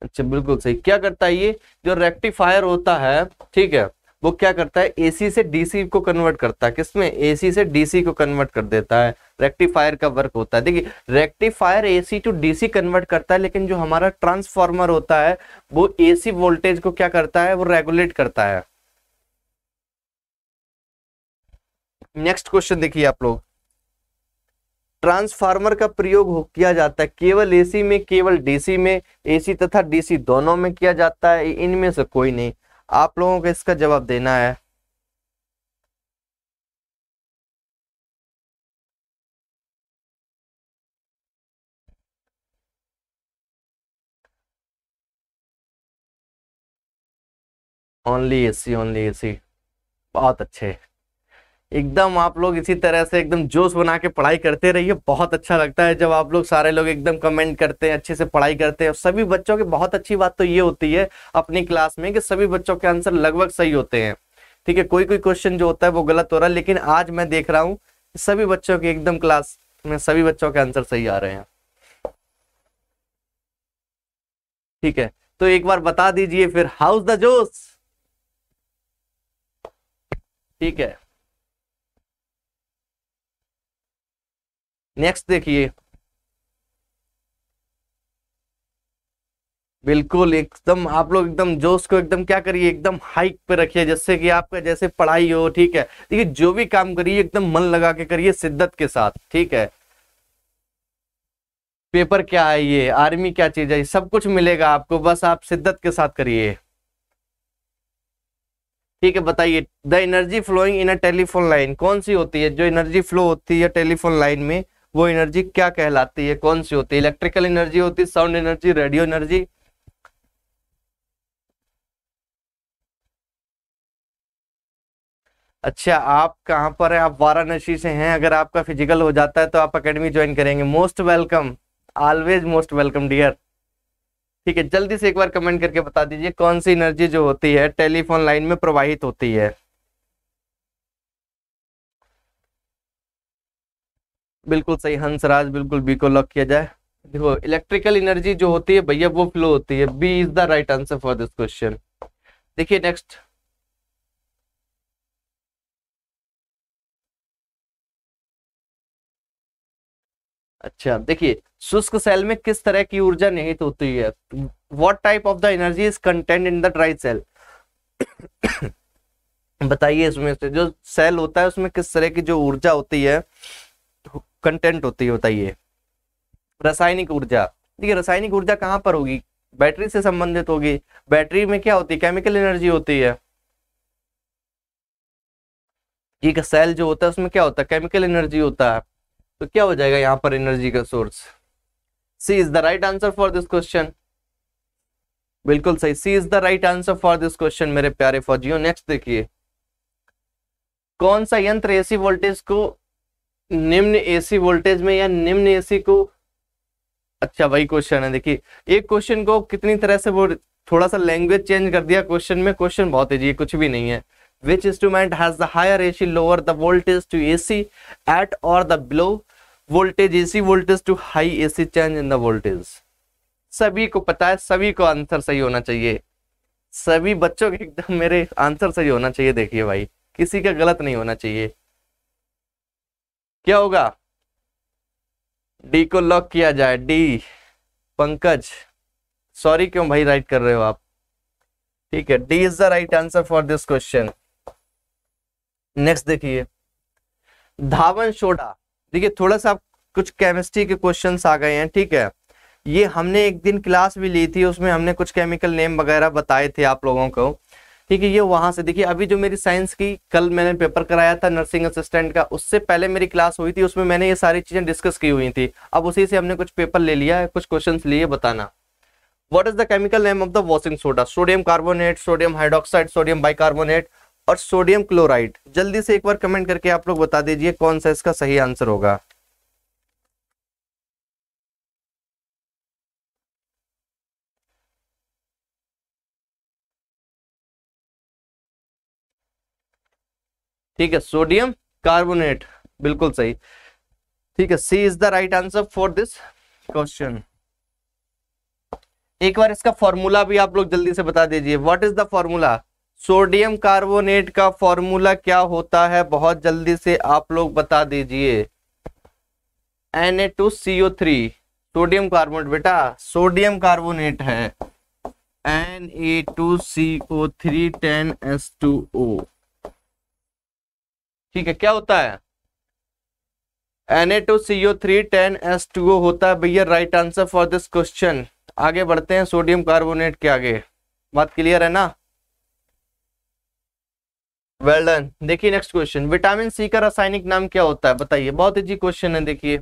अच्छा बिल्कुल सही क्या करता है ये जो रेक्टिफायर होता है ठीक है वो क्या करता है एसी से डीसी को कन्वर्ट करता है किसमें एसी से डीसी को कन्वर्ट कर देता है रेक्टिफायर का वर्क होता है देखिए rectifier AC to DC convert करता है लेकिन जो हमारा ट्रांसफार्मर होता है वो एसी वोल्टेज को क्या करता है वो रेगुलेट करता है नेक्स्ट क्वेश्चन देखिए आप लोग ट्रांसफार्मर का प्रयोग किया जाता है केवल एसी में केवल डीसी में एसी तथा डीसी दोनों में किया जाता है इनमें से कोई नहीं आप लोगों को इसका जवाब देना है ओनली एसी ओनली एसी बहुत अच्छे एकदम आप लोग इसी तरह से एकदम जोश बना के पढ़ाई करते रहिए बहुत अच्छा लगता है जब आप लोग सारे लोग एकदम कमेंट करते हैं अच्छे से पढ़ाई करते हैं सभी बच्चों की बहुत अच्छी बात तो ये होती है अपनी क्लास में कि सभी बच्चों के आंसर लगभग सही होते हैं ठीक है कोई कोई क्वेश्चन जो होता है वो गलत हो रहा है लेकिन आज मैं देख रहा हूँ सभी बच्चों के एकदम क्लास में सभी बच्चों के आंसर सही आ रहे हैं ठीक है तो एक बार बता दीजिए फिर हाउस द जोश ठीक है नेक्स्ट देखिए बिल्कुल एकदम आप लोग एकदम जोश को एकदम क्या करिए एकदम हाइक पे रखिए जैसे कि आपका जैसे पढ़ाई हो ठीक है देखिए जो भी काम करिए एकदम मन लगा के करिए शिद्दत के साथ ठीक है पेपर क्या है ये आर्मी क्या चीज है सब कुछ मिलेगा आपको बस आप शिद्दत के साथ करिए ठीक है बताइए the energy flowing in a telephone line कौन सी होती है जो एनर्जी फ्लो होती है टेलीफोन लाइन में वो एनर्जी क्या कहलाती है कौन सी होती है इलेक्ट्रिकल एनर्जी होती है साउंड एनर्जी रेडियो एनर्जी अच्छा आप कहां पर हैं आप वाराणसी से हैं अगर आपका फिजिकल हो जाता है तो आप अकेडमी ज्वाइन करेंगे most welcome always most welcome dear ठीक है जल्दी से एक बार कमेंट करके बता दीजिए कौन सी एनर्जी जो होती है टेलीफोन लाइन में प्रवाहित होती है बिल्कुल सही हंसराज बिल्कुल बी को लॉक किया जाए देखो इलेक्ट्रिकल एनर्जी जो होती है भैया वो फ्लो होती है B is the right answer for this question देखिए नेक्स्ट अच्छा देखिए शुष्क सेल में किस तरह की ऊर्जा निहित होती है what type of the energy is content in the dry cell बताइए इसमें से जो सेल होता है उसमें किस तरह की जो ऊर्जा होती है कंटेंट होती है बताइए रासायनिक ऊर्जा देखिए रासायनिक ऊर्जा कहाँ पर होगी बैटरी से संबंधित होगी बैटरी में क्या होती है केमिकल एनर्जी होती है एक सेल जो होता है उसमें क्या होता है केमिकल एनर्जी होता है तो क्या हो जाएगा यहाँ पर एनर्जी का source C is the right answer for this question बिल्कुल सही C is the right answer for this question मेरे प्यारे फौजियों नेक्स्ट देखिए कौन सा यंत्र एसी वोल्टेज को निम्न एसी वोल्टेज में या निम्न एसी को अच्छा वही क्वेश्चन है देखिए एक क्वेश्चन को कितनी तरह से वो थोड़ा सा लैंग्वेज चेंज कर दिया क्वेश्चन में क्वेश्चन बहुत जी कुछ भी नहीं है which instrument has the higher AC lower the voltage to AC at और the below voltage AC voltage to high AC change in the voltage सभी को पता है सभी को आंसर सही होना चाहिए सभी बच्चों के एकदम मेरे आंसर सही होना चाहिए देखिए भाई किसी का गलत नहीं होना चाहिए क्या होगा डी को लॉक किया जाए डी पंकज सॉरी क्यों भाई राइट कर रहे हो आप ठीक है D is the right answer for this question next देखिए धावन सोडा देखिए थोड़ा सा कुछ केमिस्ट्री के क्वेश्चन आ गए हैं ठीक है ये हमने एक दिन क्लास भी ली थी उसमें हमने कुछ केमिकल नेम वगैरह बताए थे आप लोगों को ठीक है ये वहां से देखिए अभी जो मेरी साइंस की कल मैंने पेपर कराया था नर्सिंग असिस्टेंट का उससे पहले मेरी क्लास हुई थी उसमें मैंने ये सारी चीजें डिस्कस की हुई थी अब उसी से हमने कुछ पेपर ले लिया है कुछ क्वेश्चन लिए बताना what is the chemical name of the washing soda sodium carbonate sodium hydroxide sodium bicarbonate और सोडियम क्लोराइड जल्दी से एक बार कमेंट करके आप लोग बता दीजिए कौन सा इसका सही आंसर होगा ठीक है सोडियम कार्बोनेट बिल्कुल सही ठीक है C is the right answer for this question एक बार इसका फॉर्मूला भी आप लोग जल्दी से बता दीजिए what is the formula sodium carbonate का फॉर्मूला क्या होता है बहुत जल्दी से आप लोग बता दीजिए N A two CO three sodium carbonate बेटा सोडियम कार्बोनेट है N A two CO three ten S two O ठीक है क्या होता है टू ओ होता है भैया right answer for this question आगे बढ़ते हैं सोडियम कार्बोनेट के आगे बात क्लियर है ना वेल डन देखिए नेक्स्ट क्वेश्चन विटामिन सी का रासायनिक नाम क्या होता है बताइए बहुत इजी क्वेश्चन है देखिए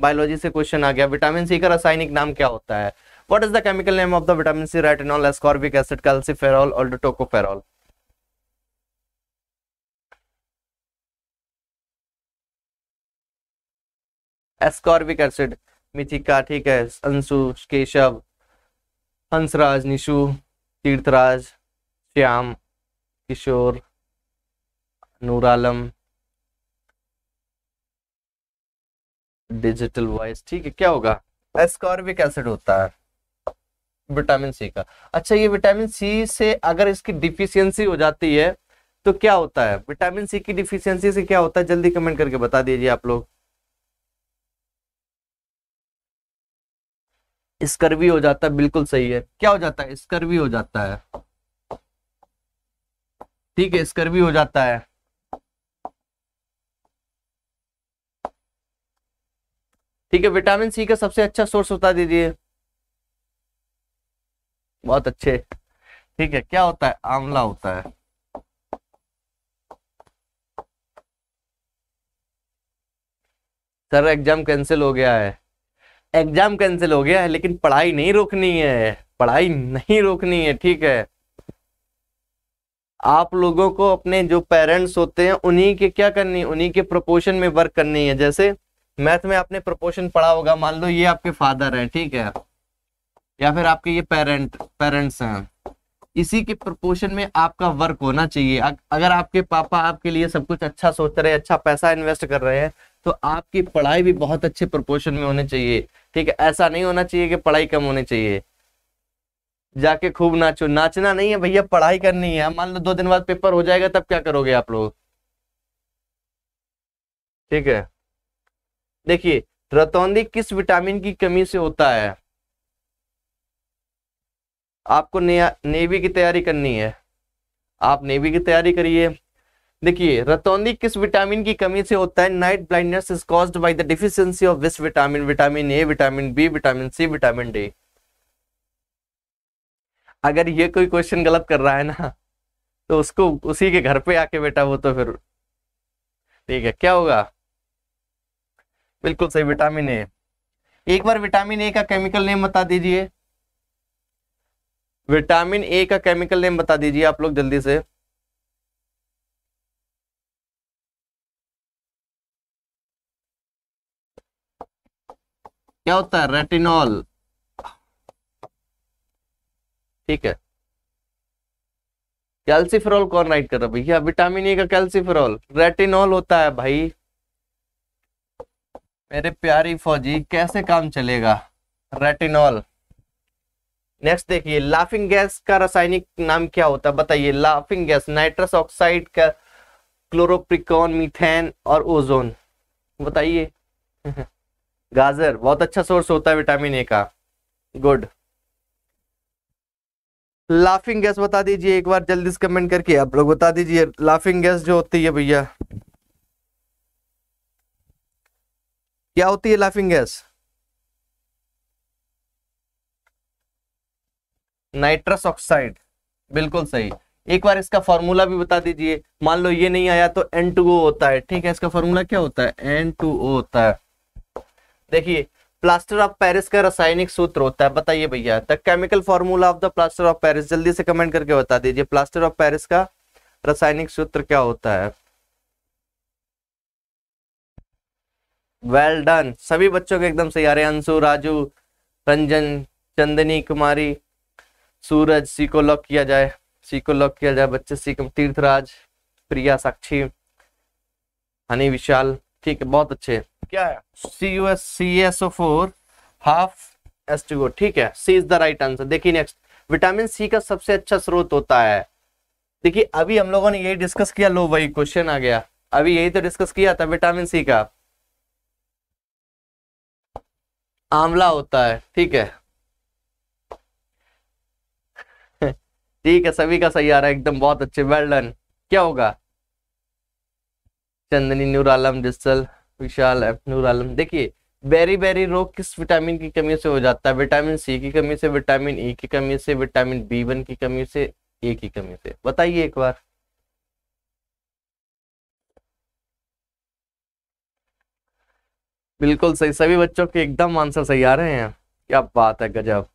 बायोलॉजी से क्वेश्चन आ गया विटामिन सी का रासायनिक नाम क्या होता है what is the chemical name of the vitamin C retinol ascorbic acid calciferol और डोटोकोफेरॉल एस्कॉर्बिक एसिड मिथिका ठीक है अंशु केशव हंसराज निशु तीर्थराज श्याम किशोर नूर आलम डिजिटल वॉइस ठीक है क्या होगा एस्कॉर्बिक एसिड होता है विटामिन सी का अच्छा ये विटामिन सी से अगर इसकी डिफिशियंसी हो जाती है तो क्या होता है विटामिन सी की डिफिशियंसी से क्या होता है जल्दी कमेंट करके बता दीजिए आप लोग स्कर्वी हो जाता है बिल्कुल सही है क्या हो जाता है स्कर्वी हो जाता है ठीक है स्कर्वी हो जाता है ठीक है विटामिन सी का सबसे अच्छा सोर्स बता दीजिए बहुत अच्छे ठीक है क्या होता है आंवला होता है सर एग्जाम कैंसिल हो गया है एग्जाम कैंसिल हो गया है लेकिन पढ़ाई नहीं रोकनी है पढ़ाई नहीं रोकनी है ठीक है आप लोगों को अपने जो पेरेंट्स होते हैं उन्हीं के क्या करनी उन्हीं के प्रोपोर्शन में वर्क करनी है जैसे मैथ में आपने प्रोपोर्शन पढ़ा होगा मान लो ये आपके फादर हैं ठीक है या फिर आपके ये पेरेंट पेरेंट्स हैं इसी के प्रोपोर्शन में आपका वर्क होना चाहिए अगर आपके पापा आपके लिए सब कुछ अच्छा सोच रहे हैं अच्छा पैसा इन्वेस्ट कर रहे हैं तो आपकी पढ़ाई भी बहुत अच्छे प्रोपोर्शन में होनी चाहिए ठीक है ऐसा नहीं होना चाहिए कि पढ़ाई कम होनी चाहिए जाके खूब नाचो नाचना नहीं है भैया पढ़ाई करनी है मान लो दो दिन बाद पेपर हो जाएगा तब क्या करोगे आप लोग ठीक है देखिए रतौंदी किस विटामिन की कमी से होता है आपको नेवी की तैयारी करनी है आप नेवी की तैयारी करिए देखिए रतौंदी किस विटामिन की कमी से होता है night blindness is caused by the deficiency of this vitamin vitamin A vitamin B vitamin C vitamin D अगर ये कोई क्वेश्चन गलत कर रहा है ना तो उसको उसी के घर पे आके बेटा वो तो फिर ठीक है क्या होगा बिल्कुल सही विटामिन ए एक बार विटामिन ए का केमिकल नेम बता दीजिए विटामिन ए का केमिकल नेम बता दीजिए आप लोग जल्दी से क्या होता है रेटिनॉल ठीक है कैल्सिफेरॉल कौन राइट कर रहा है भैया विटामिन ए का कैल्सिफेरॉल रेटिनॉल होता है भाई मेरे प्यारी फौजी कैसे काम चलेगा रेटिनॉल नेक्स्ट देखिए लाफिंग गैस का रासायनिक नाम क्या होता है बताइए लाफिंग गैस नाइट्रस ऑक्साइड का क्लोरोप्रिकॉन मीथेन और ओजोन बताइए (laughs) गाजर बहुत अच्छा सोर्स होता है विटामिन ए का गुड लाफिंग गैस बता दीजिए एक बार जल्दी से कमेंट करके आप लोग बता दीजिए लाफिंग गैस जो होती है भैया क्या होती है लाफिंग गैस नाइट्रस ऑक्साइड बिल्कुल सही एक बार इसका फॉर्मूला भी बता दीजिए मान लो ये नहीं आया तो एन टू ओ होता है ठीक है इसका फॉर्मूला क्या होता है एन टू ओ होता है देखिए प्लास्टर ऑफ पेरिस का रासायनिक सूत्र होता है बताइए भैया the chemical formula of the plaster of Paris जल्दी से कमेंट करके बता दीजिए प्लास्टर ऑफ पेरिस का रासायनिक सूत्र क्या होता है वेल well डन सभी बच्चों के एकदम सही आ रहे हैं अंशु राजू रंजन चंदनी कुमारी सूरज सी को लॉक किया जाए सी को लॉक किया जाए बच्चे सी तीर्थराज प्रिया साक्षी हनी विशाल ठीक है बहुत अच्छे क्या है C U S C S O four half S two ठीक है C is the right answer देखिए नेक्स्ट विटामिन सी का सबसे अच्छा स्रोत होता है देखिए अभी हम लोगों ने यही डिस्कस किया लो वही क्वेश्चन आ गया अभी यही तो डिस्कस किया था विटामिन सी का आंवला होता है ठीक है (laughs) ठीक है सभी का सही आ रहा है एकदम बहुत अच्छे वेल डन क्या होगा चंदनी नूर आलम जिसल विशाल एफ नूर आलम देखिए बेरी बेरी रोग किस विटामिन की कमी से हो जाता है विटामिन सी की कमी से विटामिन ई e की कमी से विटामिन बी वन की कमी से ए की कमी से बताइए एक बार बिल्कुल सही सभी बच्चों के एकदम आंसर सही आ रहे हैं क्या बात है गजब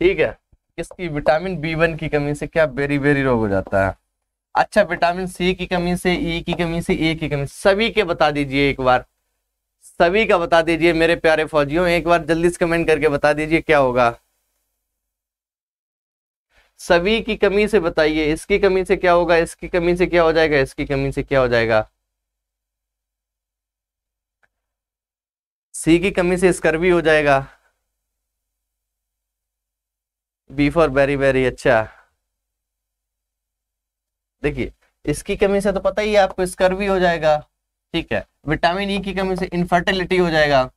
ठीक है इसकी विटामिन बी वन की कमी से क्या बेरी बेरी रोग हो जाता है अच्छा विटामिन सी की कमी से ई e की कमी से ए की कमी सभी के बता दीजिए एक बार सभी का बता दीजिए मेरे प्यारे फौजियों एक बार जल्दी से कमेंट करके बता दीजिए क्या होगा सभी की कमी से बताइए इसकी कमी से क्या होगा इसकी कमी से क्या हो जाएगा इसकी कमी से क्या हो जाएगा सी की कमी से स्कर्वी हो जाएगा बी फॉर वेरी वेरी अच्छा देखिए इसकी कमी से तो पता ही है आपको स्कर भी हो जाएगा ठीक है विटामिन ई e की कमी से इनफर्टिलिटी हो जाएगा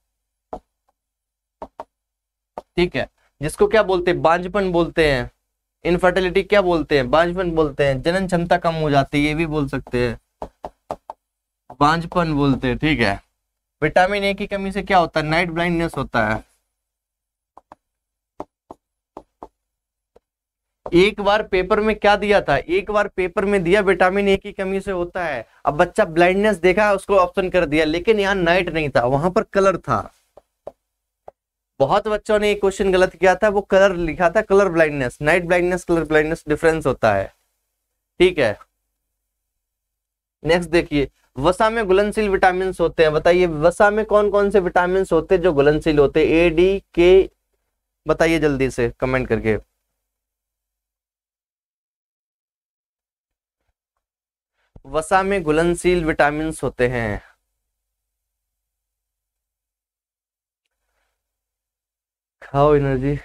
ठीक है जिसको क्या बोलते हैं बांझपन बोलते हैं इनफर्टिलिटी क्या बोलते हैं बांझपन बोलते हैं जनन क्षमता कम हो जाती है ये भी बोल सकते हैं बांझपन बोलते हैं ठीक है विटामिन ए की कमी से क्या होता है नाइट ब्लाइंडनेस होता है एक बार पेपर में क्या दिया था एक बार पेपर में दिया विटामिन ए की कमी से होता है अब बच्चा ब्लाइंडनेस देखा उसको ऑप्शन कर दिया लेकिन यहाँ नाइट नहीं था वहां पर कलर था बहुत बच्चों ने ये क्वेश्चन गलत किया था वो कलर लिखा था colour blindness night blindness colour blindness difference होता है ठीक है नेक्स्ट देखिए वसा में गुलनशील विटामिन होते हैं बताइए वसा में कौन कौन से विटामिन होते हैं जो गुलनशील होते ए डी के बताइए जल्दी से कमेंट करके वसा में घुलनशील विटामिन होते हैं खाओ energy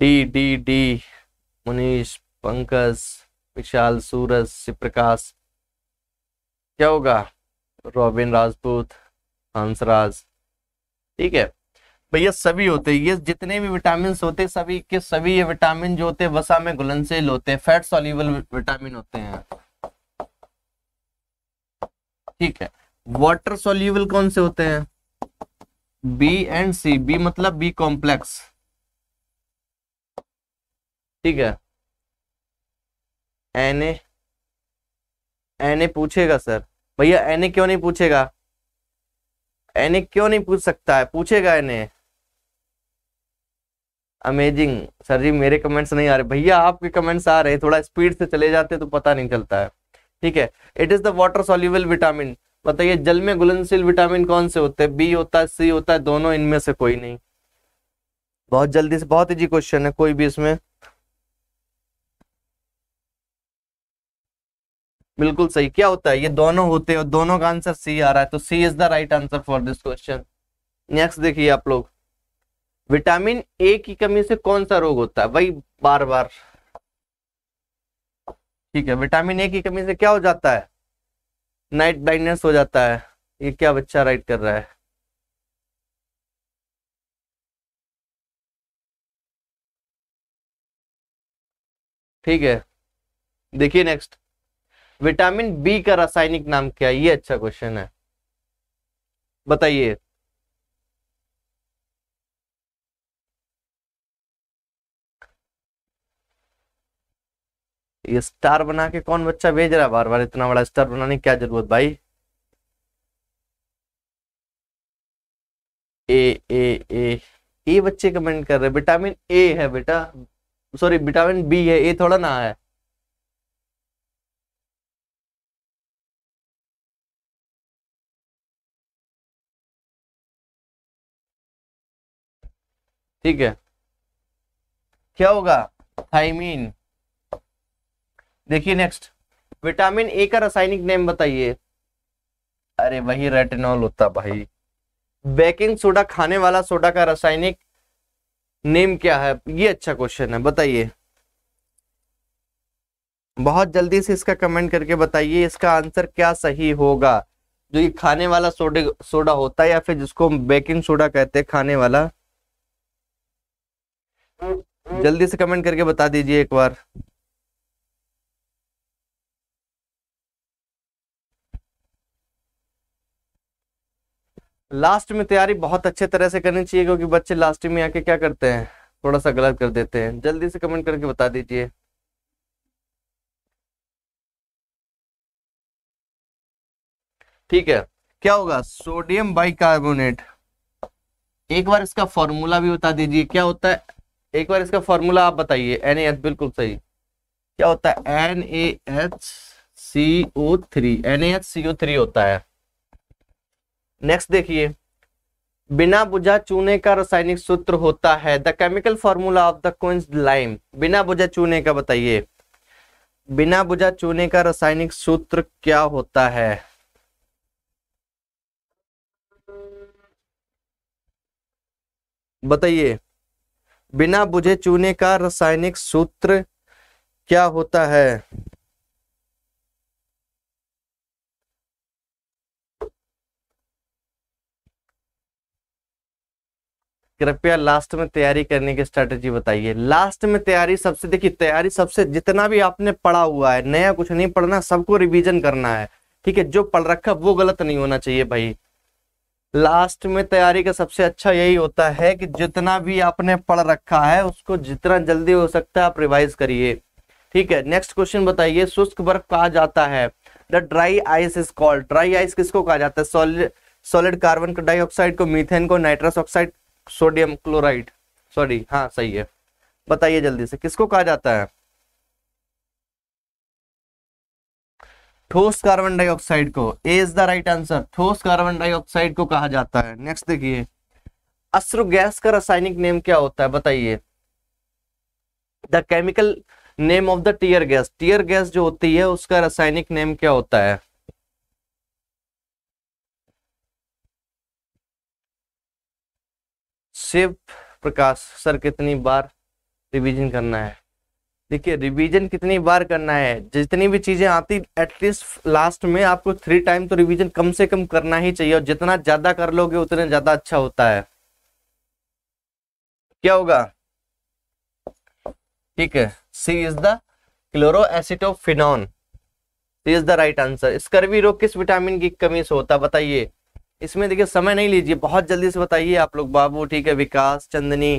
D D D Munish Pankaj Vishal Suraj Shivprakash क्या होगा रॉबिन राजपूत हंसराज ठीक है भैया सभी होते हैं ये जितने भी विटामिन होते हैं सभी के सभी ये विटामिन जो होते हैं वसा में घुलनशील होते हैं फैट सॉल्युबल विटामिन होते हैं ठीक है वाटर सॉल्युबल कौन से होते हैं बी एंड सी बी मतलब बी कॉम्प्लेक्स ठीक है एन एन ए पूछेगा सर भैया एन ए क्यों नहीं पूछेगा एन क्यों नहीं पूछ सकता है पूछेगा एन अमेजिंग सर जी मेरे कमेंट्स नहीं आ रहे भैया आपके कमेंट्स आ रहे थोड़ा स्पीड से चले जाते तो पता नहीं चलता है ठीक है it is the water soluble vitamin बताइए जल में घुलनशील विटामिन कौन से होते हैं बी होता है सी होता है दोनों इनमें से कोई नहीं बहुत जल्दी से बहुत इजी क्वेश्चन है कोई भी इसमें बिल्कुल सही क्या होता है ये दोनों होते हैं दोनों का आंसर सी आ रहा है तो C is the right answer for this question next देखिए आप लोग विटामिन ए की कमी से कौन सा रोग होता है वही बार बार ठीक है विटामिन ए की कमी से क्या हो जाता है नाइट ब्लाइंडनेस हो जाता है ये क्या बच्चा राइट कर रहा है ठीक है देखिए नेक्स्ट विटामिन बी का रासायनिक नाम क्या है ये अच्छा क्वेश्चन है बताइए ये स्टार बना के कौन बच्चा भेज रहा है बार बार इतना बड़ा स्टार बनाने की क्या जरूरत भाई ए ए ए ए बच्चे कमेंट कर रहे विटामिन ए है बेटा सॉरी विटामिन बी है ए थोड़ा ना है ठीक है क्या होगा थाइमीन देखिए नेक्स्ट विटामिन ए का रासायनिक नेम बताइए अरे वही रेटिनॉल होता भाई बेकिंग सोडा खाने वाला सोडा का रासायनिक नेम क्या है ये अच्छा क्वेश्चन है बताइए बहुत जल्दी से इसका कमेंट करके बताइए इसका आंसर क्या सही होगा जो ये खाने वाला सोडे सोडा होता है या फिर जिसको हम बेकिंग सोडा कहते हैं खाने वाला जल्दी से कमेंट करके बता दीजिए एक बार लास्ट में तैयारी बहुत अच्छे तरह से करनी चाहिए क्योंकि बच्चे लास्ट में आके क्या करते हैं थोड़ा सा गलत कर देते हैं जल्दी से कमेंट करके बता दीजिए ठीक है क्या होगा सोडियम बाइकार्बोनेट एक बार इसका फॉर्मूला भी बता दीजिए क्या होता है एक बार इसका फॉर्मूला आप बताइए एन ए एच बिल्कुल सही क्या होता है N A H C O three N A H C O three होता है नेक्स्ट देखिए बिना बुझा चूने का रासायनिक सूत्र होता है the chemical formula of the क्विंस लाइम बिना बुझा चूने का बताइए बिना बुझा चूने का रासायनिक सूत्र क्या होता है बताइए बिना बुझे चूने का रासायनिक सूत्र क्या होता है कृपया लास्ट में तैयारी करने की स्ट्रैटेजी बताइए लास्ट में तैयारी सबसे देखिए तैयारी सबसे जितना भी आपने पढ़ा हुआ है नया कुछ नहीं पढ़ना सबको रिवीजन करना है ठीक है जो पढ़ रखा वो गलत नहीं होना चाहिए भाई लास्ट में तैयारी का सबसे अच्छा यही होता है कि जितना भी आपने पढ़ रखा है उसको जितना जल्दी हो सकता है आप रिवाइज करिए ठीक है नेक्स्ट क्वेश्चन बताइए शुष्क बर्फ कहा जाता है the dry ice is called dry ice किसको कहा जाता है सॉलिड सॉलिड कार्बन डाइऑक्साइड को मीथेन को nitrous oxide sodium chloride sorry हाँ सही है बताइए जल्दी से किसको कहा जाता है ठोस कार्बन डाइऑक्साइड को A is the right answer ठोस कार्बन डाइऑक्साइड को कहा जाता है नेक्स्ट देखिए अश्रु गैस का रासायनिक नेम क्या होता है बताइए the chemical name of the tear gas tear gas जो होती है उसका रासायनिक नेम क्या होता है शिव प्रकाश सर कितनी बार रिवीजन करना है देखिए रिवीजन कितनी बार करना है जितनी भी चीज़ें आती एटलीस्ट लास्ट में आपको थ्री टाइम तो रिवीजन कम से कम करना ही चाहिए और जितना ज़्यादा कर लोगे उतने ज़्यादा अच्छा होता है क्या होगा ठीक है C is the chloroacetophenone is the right answer scurvy रोग किस विटामिन की कमी से होता बताइए इसमें देखिए समय नहीं लीजिए बहुत जल्दी से बताइए आप लोग बाबू ठीक है विकास चंदनी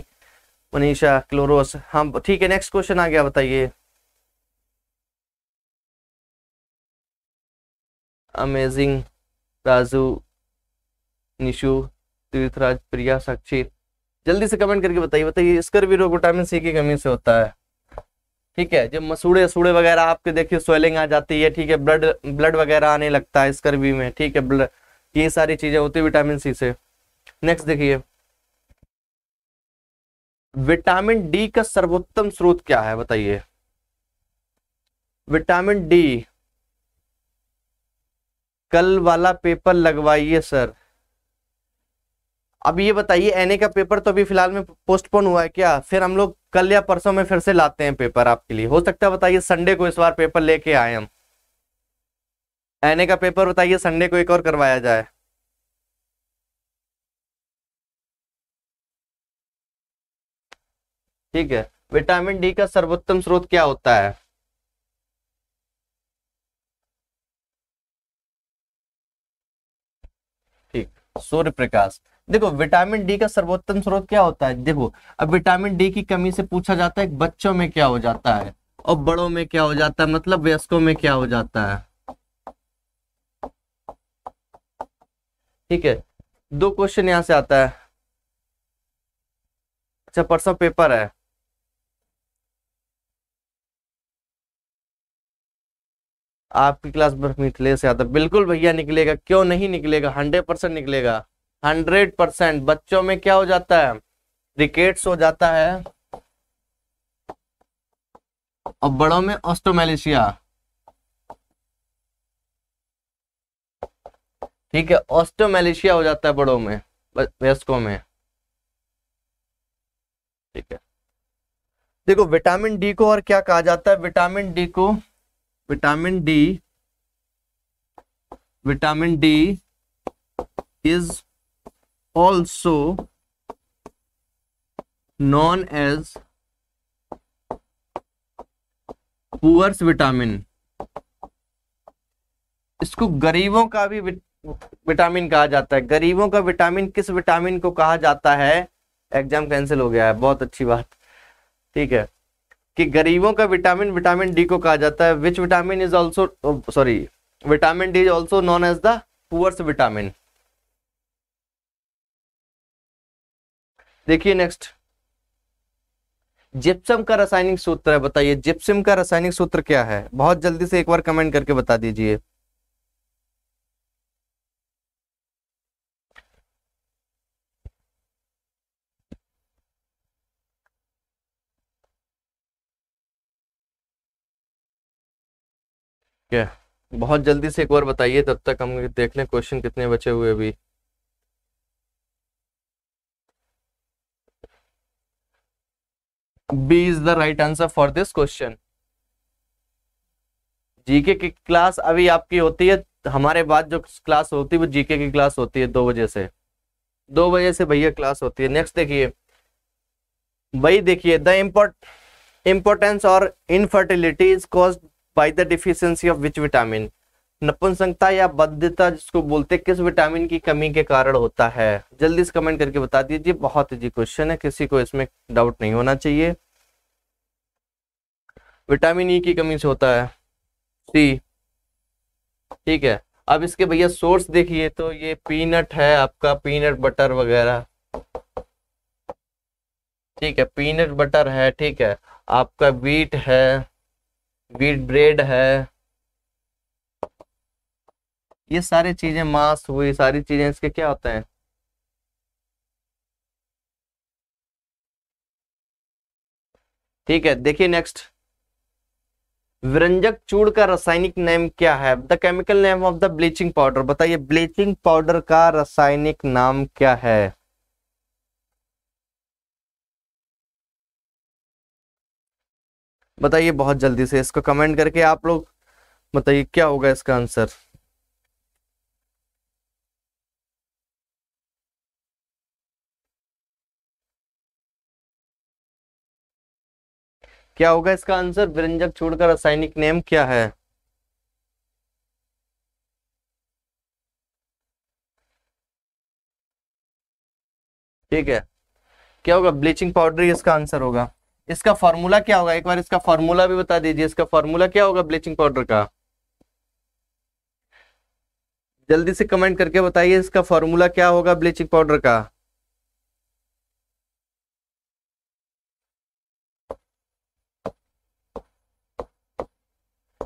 मनीषा क्लोरोस हाँ ठीक है नेक्स्ट क्वेश्चन आ गया बताइए अमेजिंग राजू निशु तीर्थराज प्रिया साक्षी जल्दी से कमेंट करके बताइए बताइए स्कर भी रोग विटामिन सी की कमी से होता है ठीक है जब मसूड़े सूड़े वगैरह आपके देखिए स्वेलिंग आ जाती है ठीक है ब्लड ब्लड वगैरह आने लगता है स्कर्वी में ठीक है ब्लड ये सारी चीजें होती है विटामिन सी से नेक्स्ट देखिए विटामिन डी का सर्वोत्तम स्रोत क्या है बताइए विटामिन डी कल वाला पेपर लगवाइए सर अब ये बताइए एनए का पेपर तो अभी फिलहाल में पोस्टपोन हुआ है क्या फिर हम लोग कल या परसों में फिर से लाते हैं पेपर आपके लिए हो सकता है बताइए संडे को इस बार पेपर लेके आए हम एने का पेपर बताइए संडे को एक और करवाया जाए ठीक है विटामिन डी का सर्वोत्तम स्रोत क्या होता है ठीक सूर्य प्रकाश देखो विटामिन डी का सर्वोत्तम स्रोत क्या होता है देखो अब विटामिन डी की कमी से पूछा जाता है बच्चों में क्या हो जाता है और बड़ों में क्या हो जाता है मतलब वयस्कों में क्या हो जाता है ठीक है दो क्वेश्चन यहाँ से आता है अच्छा परसों पेपर है आपकी क्लास से आता बिल्कुल भैया निकलेगा क्यों नहीं निकलेगा हंड्रेड परसेंट निकलेगा हंड्रेड परसेंट बच्चों में क्या हो जाता है रिकेट्स हो जाता है और बड़ों में ऑस्टोमेलेशिया ठीक है मलेशिया हो जाता है बड़ों में वयस्कों में ठीक है देखो विटामिन डी को और क्या कहा जाता है विटामिन डी को vitamin D vitamin D is also known as poor's vitamin इसको गरीबों का भी विटामिन कहा जाता है गरीबों का विटामिन किस विटामिन को कहा जाता है एग्जाम कैंसिल हो गया है बहुत अच्छी बात ठीक है कि गरीबों का विटामिन विटामिन डी को कहा जाता है which vitamin is also sorry vitamin D is also known as the poor's vitamin देखिए नेक्स्ट जिप्सम का रासायनिक सूत्र है बताइए जिप्सम का रासायनिक सूत्र क्या है बहुत जल्दी से एक बार कमेंट करके बता दीजिए है बहुत जल्दी से एक बार बताइए तब तक हम देख लें क्वेश्चन कितने बचे हुए अभी B is the right answer for this question GK की क्लास अभी आपकी होती है हमारे बाद जो क्लास होती है वो जीके की क्लास होती है दो बजे से दो बजे से भैया क्लास होती है नेक्स्ट देखिए भाई देखिए द इम्पोर्ट इम्पोर्टेंस और infertility is cause by the deficiency of which vitamin नपुंसकता या बद्धता जिसको बोलते किस विटामिन की कमी के कारण होता है जल्दी से कमेंट करके बता दीजिए बहुत इजी क्वेश्चन है किसी को इसमें डाउट नहीं होना चाहिए विटामिन ई e की कमी से होता है सी ठीक है अब इसके भैया सोर्स देखिए तो ये पीनट है आपका पीनट बटर वगैरह ठीक है पीनट बटर है ठीक है आपका बीट है वीट ब्रेड है ये सारी चीजें मांस हुई सारी चीजें इसके क्या होते हैं ठीक है देखिए नेक्स्ट व्यंजक चूड़ का रासायनिक नेम क्या है the chemical name of the bleaching powder बताइए ब्लीचिंग पाउडर का रासायनिक नाम क्या है बताइए बहुत जल्दी से इसको कमेंट करके आप लोग बताइए क्या होगा इसका आंसर क्या होगा इसका आंसर व्यंजक छोड़कर रासायनिक नेम क्या है ठीक है क्या होगा ब्लीचिंग पाउडर ही इसका आंसर होगा इसका फॉर्मूला क्या होगा एक बार इसका फॉर्मूला भी बता दीजिए इसका फॉर्मूला क्या होगा ब्लीचिंग पाउडर का जल्दी से कमेंट करके बताइए इसका फॉर्मूला क्या होगा ब्लीचिंग पाउडर का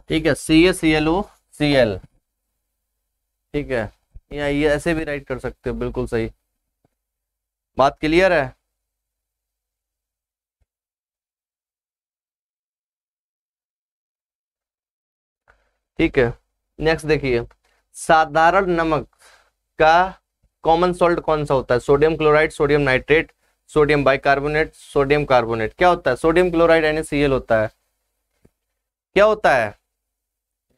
ठीक है C S C L O C L ठीक है या ये ऐसे भी राइट कर सकते हो बिल्कुल सही बात क्लियर है ठीक है नेक्स्ट देखिए साधारण नमक का कॉमन सोल्ट कौन सा होता है sodium chloride sodium nitrate sodium bicarbonate sodium carbonate क्या होता है सोडियम क्लोराइड एनएसएल होता है क्या होता है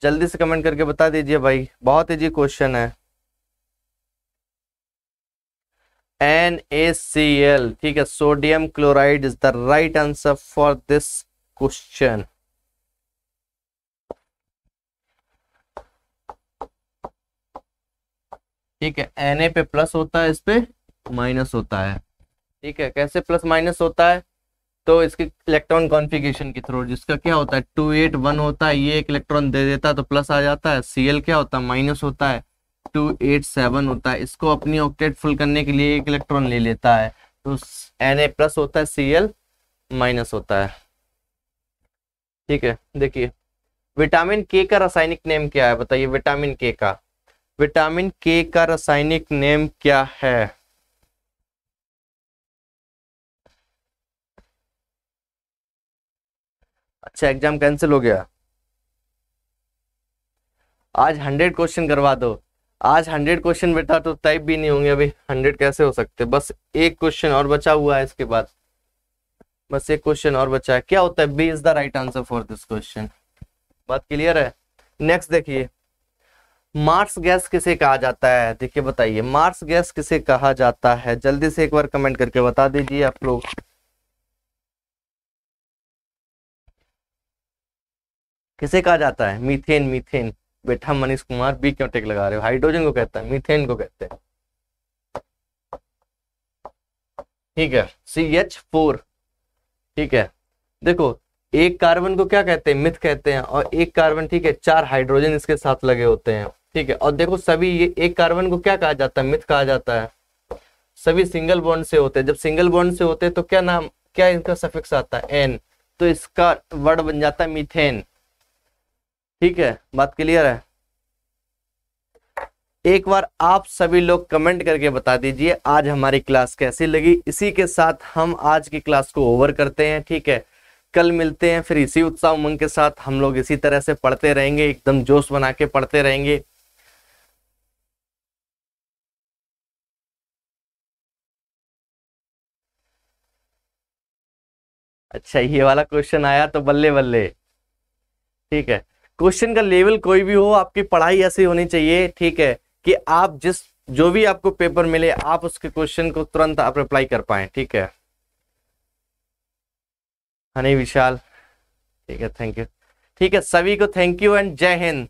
जल्दी से कमेंट करके बता दीजिए भाई बहुत ईजी क्वेश्चन है एन ए सी एल ठीक है sodium chloride is the right answer for this question ठीक है एन पे प्लस होता है इस पे माइनस होता है ठीक है कैसे प्लस माइनस होता है तो इसके इलेक्ट्रॉन कॉन्फिगेशन के थ्रू जिसका क्या होता है टू एट वन होता है ये एक इलेक्ट्रॉन दे देता है तो प्लस आ जाता है सी क्या होता है माइनस होता है टू एट सेवन होता है इसको अपनी ऑक्टेट फुल करने के लिए एक इलेक्ट्रॉन ले लेता है तो एन प्लस होता है सी माइनस होता है ठीक है देखिए विटामिन के का रासायनिक नेम क्या है बताइए विटामिन के का विटामिन के का रासायनिक नेम क्या है अच्छा एग्जाम कैंसिल हो गया आज हंड्रेड क्वेश्चन करवा दो आज हंड्रेड क्वेश्चन बेटा तो टाइप भी नहीं होंगे अभी हंड्रेड कैसे हो सकते बस एक क्वेश्चन और बचा हुआ है इसके बाद बस एक क्वेश्चन और बचा है क्या होता है B is the right answer for this question बात क्लियर है नेक्स्ट देखिए मार्स गैस किसे कहा जाता है देखिए बताइए मार्स गैस किसे कहा जाता है जल्दी से एक बार कमेंट करके बता दीजिए आप लोग किसे कहा जाता है मीथेन मीथेन बेटा मनीष कुमार बी क्यों टेक लगा रहे हो हाइड्रोजन को कहता है मीथेन को कहते हैं ठीक है सी एच फोर ठीक है देखो एक कार्बन को क्या कहते हैं मिथ कहते हैं और एक कार्बन ठीक है चार हाइड्रोजन इसके साथ लगे होते हैं ठीक है और देखो सभी ये एक कार्बन को क्या कहा जाता है मिथ कहा जाता है सभी सिंगल बॉन्ड से होते हैं जब सिंगल बॉन्ड से होते हैं तो क्या नाम क्या इनका सफिक्स आता है एन तो इसका वर्ड बन जाता है मिथेन ठीक है बात क्लियर है एक बार आप सभी लोग कमेंट करके बता दीजिए आज हमारी क्लास कैसी लगी इसी के साथ हम आज की क्लास को ओवर करते हैं ठीक है कल मिलते हैं फिर इसी उत्साह उमंग के साथ हम लोग इसी तरह से पढ़ते रहेंगे एकदम जोश बना के पढ़ते रहेंगे अच्छा ये वाला क्वेश्चन आया तो बल्ले बल्ले ठीक है क्वेश्चन का लेवल कोई भी हो आपकी पढ़ाई ऐसी होनी चाहिए ठीक है कि आप जिस जो भी आपको पेपर मिले आप उसके क्वेश्चन को तुरंत आप रिप्लाई कर पाए ठीक है हनी विशाल ठीक है थैंक यू ठीक है सभी को थैंक यू एंड जय हिंद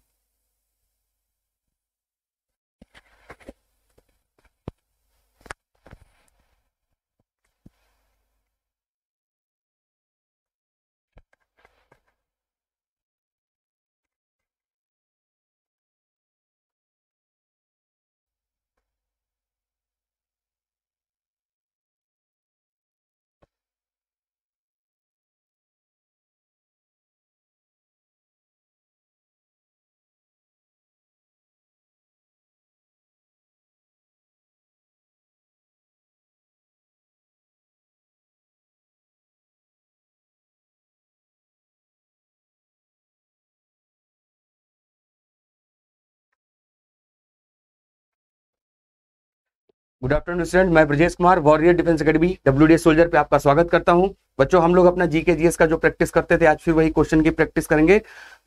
गुड आफ्टरनून स्टूडेंट मैं Brajesh Kumar warrior defence academy W soldier पे आपका स्वागत करता हूं बच्चों हम लोग अपना जीके जीएस का जो प्रैक्टिस करते थे आज फिर वही क्वेश्चन की प्रैक्टिस करेंगे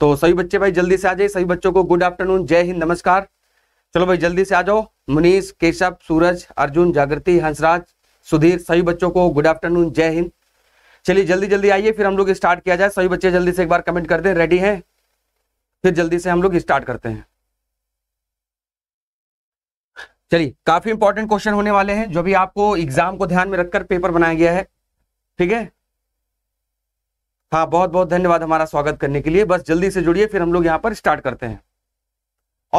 तो सभी बच्चे भाई जल्दी से आ जाए सभी बच्चों को गुड आफ्टरनून जय हिंद नमस्कार चलो भाई जल्दी से आ जाओ मुनीष केशव सूरज अर्जुन जागृति हंसराज सुधीर सभी बच्चों को गुड आफ्टरनून जय हिंद चलिए जल्दी जल्दी आइए फिर हम लोग स्टार्ट किया जाए सभी बच्चे जल्दी से एक बार कमेंट कर दें रेडी हैं फिर जल्दी से हम लोग स्टार्ट करते हैं चलिए काफी इंपॉर्टेंट क्वेश्चन होने वाले हैं जो भी आपको एग्जाम को ध्यान में रखकर पेपर बनाया गया है ठीक है हाँ बहुत बहुत धन्यवाद हमारा स्वागत करने के लिए बस जल्दी से जुड़िए फिर हम लोग यहाँ पर स्टार्ट करते हैं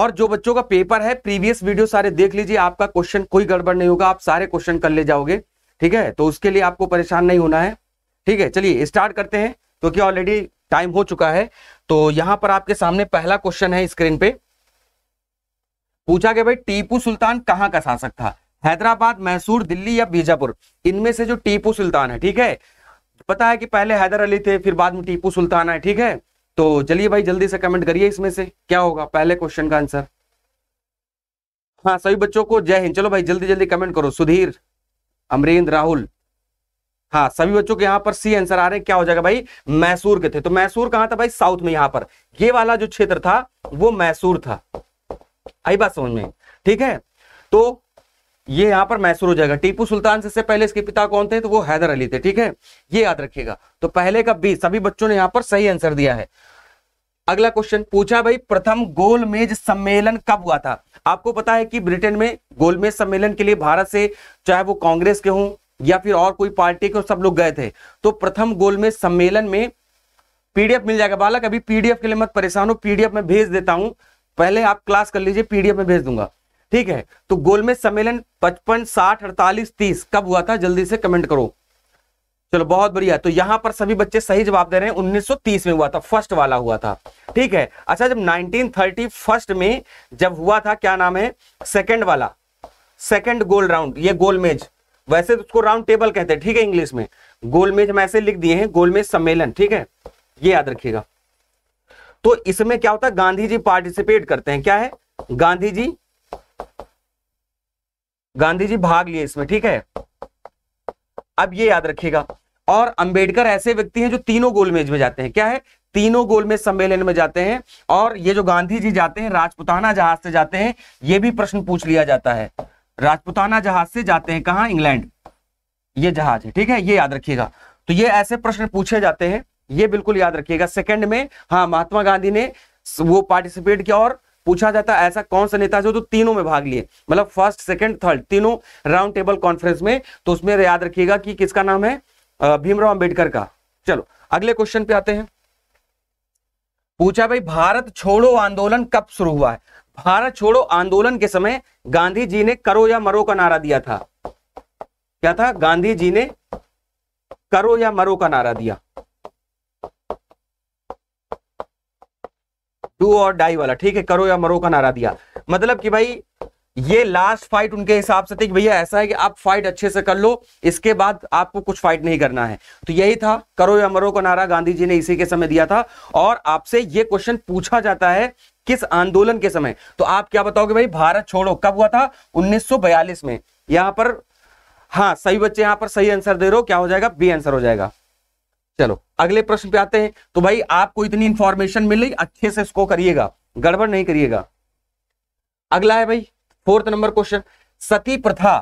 और जो बच्चों का पेपर है प्रीवियस वीडियो सारे देख लीजिए आपका क्वेश्चन कोई गड़बड़ नहीं होगा आप सारे क्वेश्चन कर ले जाओगे ठीक है तो उसके लिए आपको परेशान नहीं होना है ठीक है चलिए स्टार्ट करते हैं क्योंकि ऑलरेडी टाइम हो चुका है तो यहाँ पर आपके सामने पहला क्वेश्चन है स्क्रीन पे पूछा गया भाई टीपू सुल्तान कहाँ का शासक था हैदराबाद मैसूर दिल्ली या बीजापुर इनमें से जो टीपू सुल्तान है ठीक है पता है कि पहले हैदर अली थे फिर बाद में टीपू सुल्तान है ठीक है तो चलिए भाई जल्दी से कमेंट करिए इसमें से क्या होगा पहले क्वेश्चन का आंसर हाँ सभी बच्चों को जय हिंद चलो भाई जल्दी जल्दी कमेंट करो सुधीर अमरेंद्र राहुल हाँ सभी बच्चों के यहाँ पर सी आंसर आ रहे हैं क्या हो जाएगा भाई मैसूर के थे तो मैसूर कहां था भाई साउथ में यहां पर ये वाला जो क्षेत्र था वो मैसूर था आई बात समझ में ठीक है तो ये यहां पर मैसूर हो जाएगा टीपू सुल्तान से पहले इसके पिता कौन थे तो वो हैदर अली थे ठीक है ये याद रखिएगा तो पहले का बी सभी बच्चों ने यहाँ पर सही आंसर दिया है अगला क्वेश्चन पूछा भाई प्रथम गोलमेज सम्मेलन कब हुआ था आपको पता है कि ब्रिटेन में गोलमेज सम्मेलन के लिए भारत से चाहे वो कांग्रेस के हों या फिर और कोई पार्टी के सब लोग गए थे तो प्रथम गोलमेज सम्मेलन में पीडीएफ मिल जाएगा बालक अभी पीडीएफ के लिए मत परेशान हो पीडीएफ में भेज देता हूं पहले आप क्लास कर लीजिए पीडीएफ में भेज दूंगा ठीक है तो गोलमेज सम्मेलन पचपन साठ अड़तालीस तीस कब हुआ था जल्दी से कमेंट करो चलो बहुत बढ़िया तो यहाँ पर सभी बच्चे सही जवाब दे रहे हैं 1930 में हुआ था फर्स्ट वाला हुआ था ठीक है अच्छा जब 1930 फर्स्ट में जब हुआ था क्या नाम है सेकंड वाला सेकंड गोल राउंड ये गोल मेज वैसे तो उसको राउंड टेबल कहते हैं ठीक है इंग्लिश में गोलमेज हम ऐसे लिख दिए हैं गोलमेज सम्मेलन ठीक है ये याद रखिएगा तो इसमें क्या होता है गांधी जी पार्टिसिपेट करते हैं क्या है गांधी जी गांधी जी भाग लिए इसमें ठीक है अब ये याद रखिएगा और अंबेडकर ऐसे व्यक्ति हैं जो तीनों गोलमेज में जाते हैं क्या है तीनों गोलमेज सम्मेलन में जाते हैं और ये जो गांधी जी जाते हैं राजपुताना जहाज से जाते हैं ये भी प्रश्न पूछ लिया जाता है राजपुताना जहाज से जाते हैं कहा इंग्लैंड ये जहाज है ठीक है ये याद रखिएगा तो ये ऐसे प्रश्न पूछे जाते हैं ये बिल्कुल याद रखिएगा सेकंड में हाँ महात्मा गांधी ने वो पार्टिसिपेट किया और पूछा जाता है ऐसा कौन सा नेता जो तो तीनों में भाग लिए मतलब फर्स्ट सेकंड थर्ड तीनों राउंड टेबल कॉन्फ्रेंस में तो उसमें याद रखिएगा कि किसका नाम है भीमराव अंबेडकर का चलो अगले क्वेश्चन पे आते हैं पूछा भाई भारत छोड़ो आंदोलन कब शुरू हुआ है भारत छोड़ो आंदोलन के समय गांधी जी ने करो या मरो का नारा दिया था क्या था गांधी जी ने करो या मरो का नारा दिया डू और डाई वाला ठीक है करो या मरो का नारा दिया मतलब कि भाई ये लास्ट फाइट उनके हिसाब से थी कि भैया ऐसा है कि आप फाइट अच्छे से कर लो इसके बाद आपको कुछ फाइट नहीं करना है तो यही था करो या मरो का नारा गांधी जी ने इसी के समय दिया था और आपसे ये क्वेश्चन पूछा जाता है किस आंदोलन के समय तो आप क्या बताओगे भाई भारत छोड़ो कब हुआ था उन्नीस में यहां पर हाँ सही बच्चे यहां पर सही आंसर दे रहे हो क्या हो जाएगा बी आंसर हो जाएगा चलो अगले प्रश्न पे आते हैं तो भाई आपको इतनी इंफॉर्मेशन मिल रही अच्छे से इसको करिएगा गड़बड़ नहीं करिएगा अगला है भाई फोर्थ नंबर क्वेश्चन सती प्रथा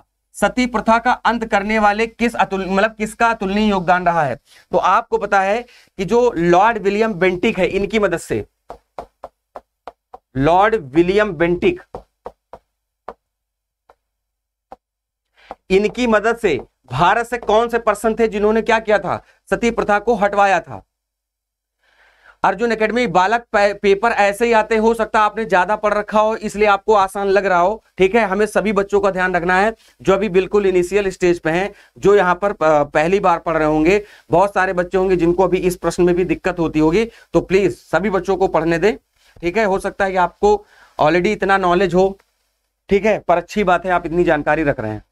सती प्रथा का अंत करने वाले किस अतुल मतलब किसका अतुलनीय योगदान रहा है तो आपको पता है कि जो लॉर्ड विलियम बेंटिक है इनकी मदद से लॉर्ड विलियम बेंटिक इनकी मदद से भारत से कौन से पर्सन थे जिन्होंने क्या किया था सती प्रथा को हटवाया था अर्जुन एकेडमी बालक पेपर ऐसे ही आते हो सकता आपने ज्यादा पढ़ रखा हो इसलिए आपको आसान लग रहा हो ठीक है हमें सभी बच्चों का ध्यान रखना है जो अभी बिल्कुल इनिशियल स्टेज पे हैं जो यहाँ पर पहली बार पढ़ रहे होंगे बहुत सारे बच्चे होंगे जिनको अभी इस प्रश्न में भी दिक्कत होती होगी तो प्लीज सभी बच्चों को पढ़ने दें ठीक है हो सकता है कि आपको ऑलरेडी इतना नॉलेज हो ठीक है पर अच्छी बात है आप इतनी जानकारी रख रहे हैं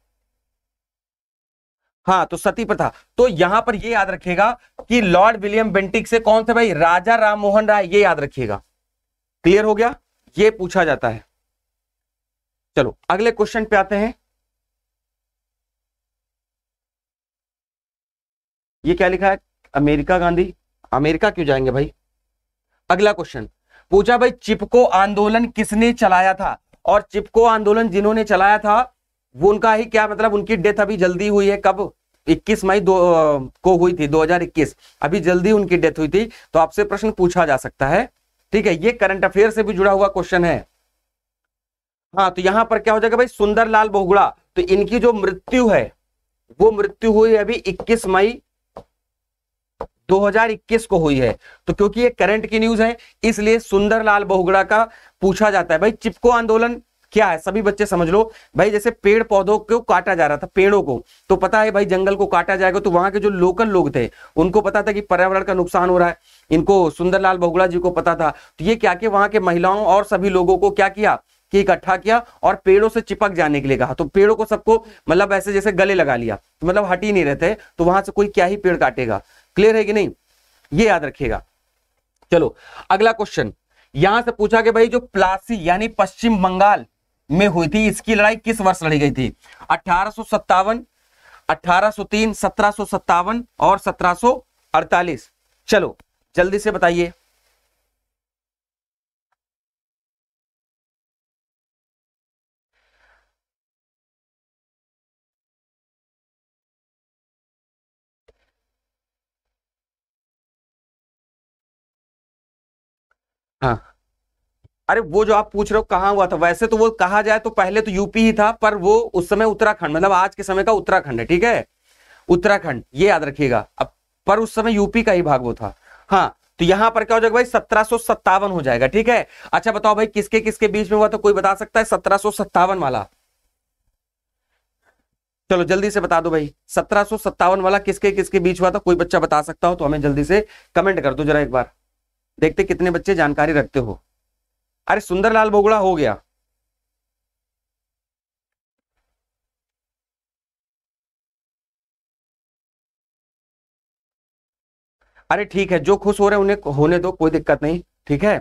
हाँ तो सती प्रथा तो यहां पर ये याद रखिएगा कि लॉर्ड विलियम बेंटिक से कौन थे भाई राजा राम मोहन राय ये याद रखिएगा क्लियर हो गया ये पूछा जाता है चलो अगले क्वेश्चन पे आते हैं ये क्या लिखा है अमेरिका गांधी अमेरिका क्यों जाएंगे भाई अगला क्वेश्चन पूछा भाई चिपको आंदोलन किसने चलाया था और चिपको आंदोलन जिन्होंने चलाया था वो उनका ही क्या मतलब उनकी डेथ अभी जल्दी हुई है कब इक्कीस मई दो को हुई थी 2021 अभी जल्दी उनकी डेथ हुई थी तो आपसे प्रश्न पूछा जा सकता है ठीक है ये करंट अफेयर से भी जुड़ा हुआ क्वेश्चन है हाँ तो यहां पर क्या हो जाएगा भाई सुंदरलाल बोहगुड़ा तो इनकी जो मृत्यु है वो मृत्यु हुई अभी 21 मई 2021 को हुई है तो क्योंकि ये करंट की न्यूज है इसलिए सुंदरलाल बहुगुड़ा का पूछा जाता है भाई चिपको आंदोलन क्या है सभी बच्चे समझ लो भाई जैसे पेड़ पौधों को काटा जा रहा था पेड़ों को तो पता है भाई जंगल को काटा जाएगा तो वहां के जो लोकल लोग थे उनको पता था कि पर्यावरण का नुकसान हो रहा है इनको सुंदरलाल बहुगुड़ा जी को पता था तो ये क्या किया वहां के महिलाओं और सभी लोगों को क्या किया कि इकट्ठा किया और पेड़ों से चिपक जाने के लिए कहा तो पेड़ों को सबको मतलब ऐसे जैसे गले लगा लिया तो मतलब हट ही नहीं रहते तो वहां से कोई क्या ही पेड़ काटेगा क्लियर है कि नहीं ये याद रखिएगा चलो अगला क्वेश्चन यहां से पूछा कि भाई जो प्लासी यानी पश्चिम बंगाल में हुई थी इसकी लड़ाई किस वर्ष लड़ी गई थी अठारह सो सत्तावन अठारह सो तीन सत्रह सो सत्तावन और सत्रह सो अड़तालीस चलो जल्दी से बताइए हाँ अरे वो जो आप पूछ रहे हो कहाँ हुआ था वैसे तो वो कहा जाए तो पहले तो यूपी ही था पर वो उस समय उत्तराखंड मतलब आज के समय का उत्तराखंड है ठीक है उत्तराखंड ये याद रखिएगा अब पर उस समय यूपी का ही भाग वो था हाँ तो यहां पर क्या हो जाएगा भाई सत्रह हो जाएगा ठीक है अच्छा बताओ भाई किसके किसके बीच में हुआ तो कोई बता सकता है सत्रह वाला चलो जल्दी से बता दो भाई सत्रह वाला किसके किसके बीच हुआ था कोई बच्चा बता सकता हो तो हमें जल्दी से कमेंट कर दो जरा एक बार देखते कितने बच्चे जानकारी रखते हो अरे सुंदरलाल बोगड़ा हो गया अरे ठीक है जो खुश हो रहे हैं उन्हें होने दो कोई दिक्कत नहीं ठीक है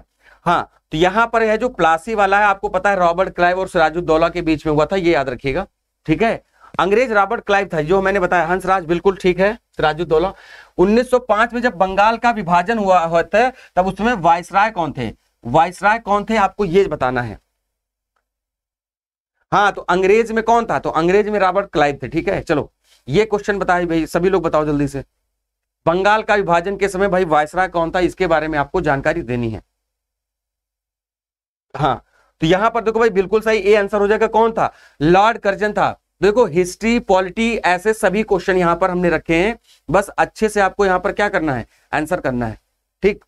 हाँ तो यहां पर है जो प्लासी वाला है आपको पता है रॉबर्ट क्लाइव और दौला के बीच में हुआ था ये याद रखिएगा ठीक है अंग्रेज रॉबर्ट क्लाइव था जो मैंने बताया हंसराज बिल्कुल ठीक है दौला 1905 में जब बंगाल का विभाजन हुआ होता है तब उसमें वायसराय कौन थे वायसराय कौन थे आपको ये बताना है हाँ तो अंग्रेज में कौन था तो अंग्रेज में रॉबर्ट क्लाइव थे ठीक है चलो ये क्वेश्चन बताए भाई सभी लोग बताओ जल्दी से बंगाल का विभाजन के समय भाई वायसराय कौन था इसके बारे में आपको जानकारी देनी है हाँ तो यहां पर देखो भाई बिल्कुल सही ए आंसर हो जाएगा कौन था लॉर्ड कर्जन था देखो हिस्ट्री पॉलिटी ऐसे सभी क्वेश्चन यहां पर हमने रखे हैं बस अच्छे से आपको यहां पर क्या करना है आंसर करना है ठीक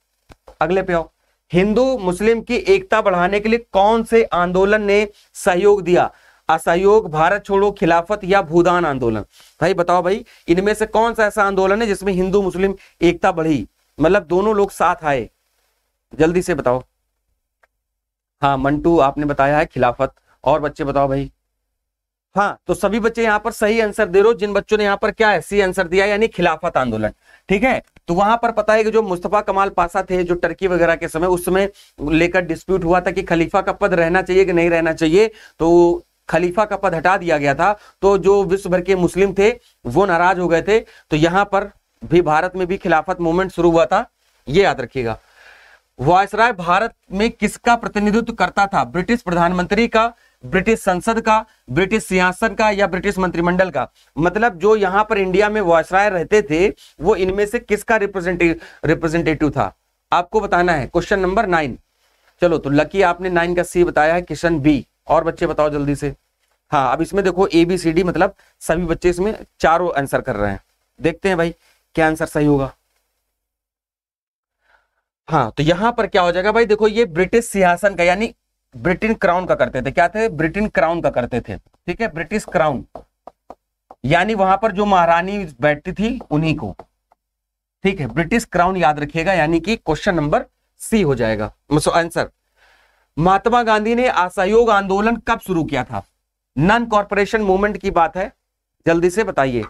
अगले पे आओ हिंदू मुस्लिम की एकता बढ़ाने के लिए कौन से आंदोलन ने सहयोग दिया असहयोग भारत छोड़ो खिलाफत या भूदान आंदोलन भाई बताओ भाई इनमें से कौन सा ऐसा आंदोलन है जिसमें हिंदू मुस्लिम एकता बढ़ी मतलब दोनों लोग साथ आए जल्दी से बताओ हाँ मंटू आपने बताया है खिलाफत और बच्चे बताओ भाई हाँ तो सभी बच्चे यहाँ पर सही आंसर दे रहे हो जिन बच्चों ने यहाँ पर क्या है सी आंसर दिया यानी खिलाफत आंदोलन ठीक है तो वहां पर पता है कि जो मुस्तफा कमाल पासा थे जो टर्की वगैरह के समय उसमें लेकर डिस्प्यूट हुआ था कि खलीफा का पद रहना चाहिए कि नहीं रहना चाहिए तो खलीफा का पद हटा दिया गया था तो जो विश्व भर के मुस्लिम थे वो नाराज हो गए थे तो यहाँ पर भी भारत में भी खिलाफत मूवमेंट शुरू हुआ था ये याद रखिएगा वायसराय भारत में किसका प्रतिनिधित्व करता था ब्रिटिश प्रधानमंत्री का ब्रिटिश संसद का ब्रिटिश सिंहासन का या ब्रिटिश मंत्रिमंडल का मतलब जो यहां पर इंडिया में वॉयसराय रहते थे वो इनमें से किसका रिप्रेजेंटेटिव था आपको बताना है क्वेश्चन नंबर नाइन चलो तो लकी आपने नाइन का सी बताया है किशन बी और बच्चे बताओ जल्दी से हाँ अब इसमें देखो ए बी सी डी मतलब सभी बच्चे इसमें चारों आंसर कर रहे हैं देखते हैं भाई क्या आंसर सही होगा हाँ तो यहां पर क्या हो जाएगा भाई देखो ये ब्रिटिश सिंहासन का यानी ब्रिटेन क्राउन का करते थे क्या थे ब्रिटेन क्राउन का करते थे ठीक है ब्रिटिश क्राउन यानी वहां पर जो महारानी बैठती थी उन्हीं को ठीक है ब्रिटिश क्राउन याद रखिएगा यानी कि क्वेश्चन नंबर सी हो जाएगा आंसर महात्मा गांधी ने असहयोग आंदोलन कब शुरू किया था नॉन कॉरपोरेशन मूवमेंट की बात है जल्दी से बताइए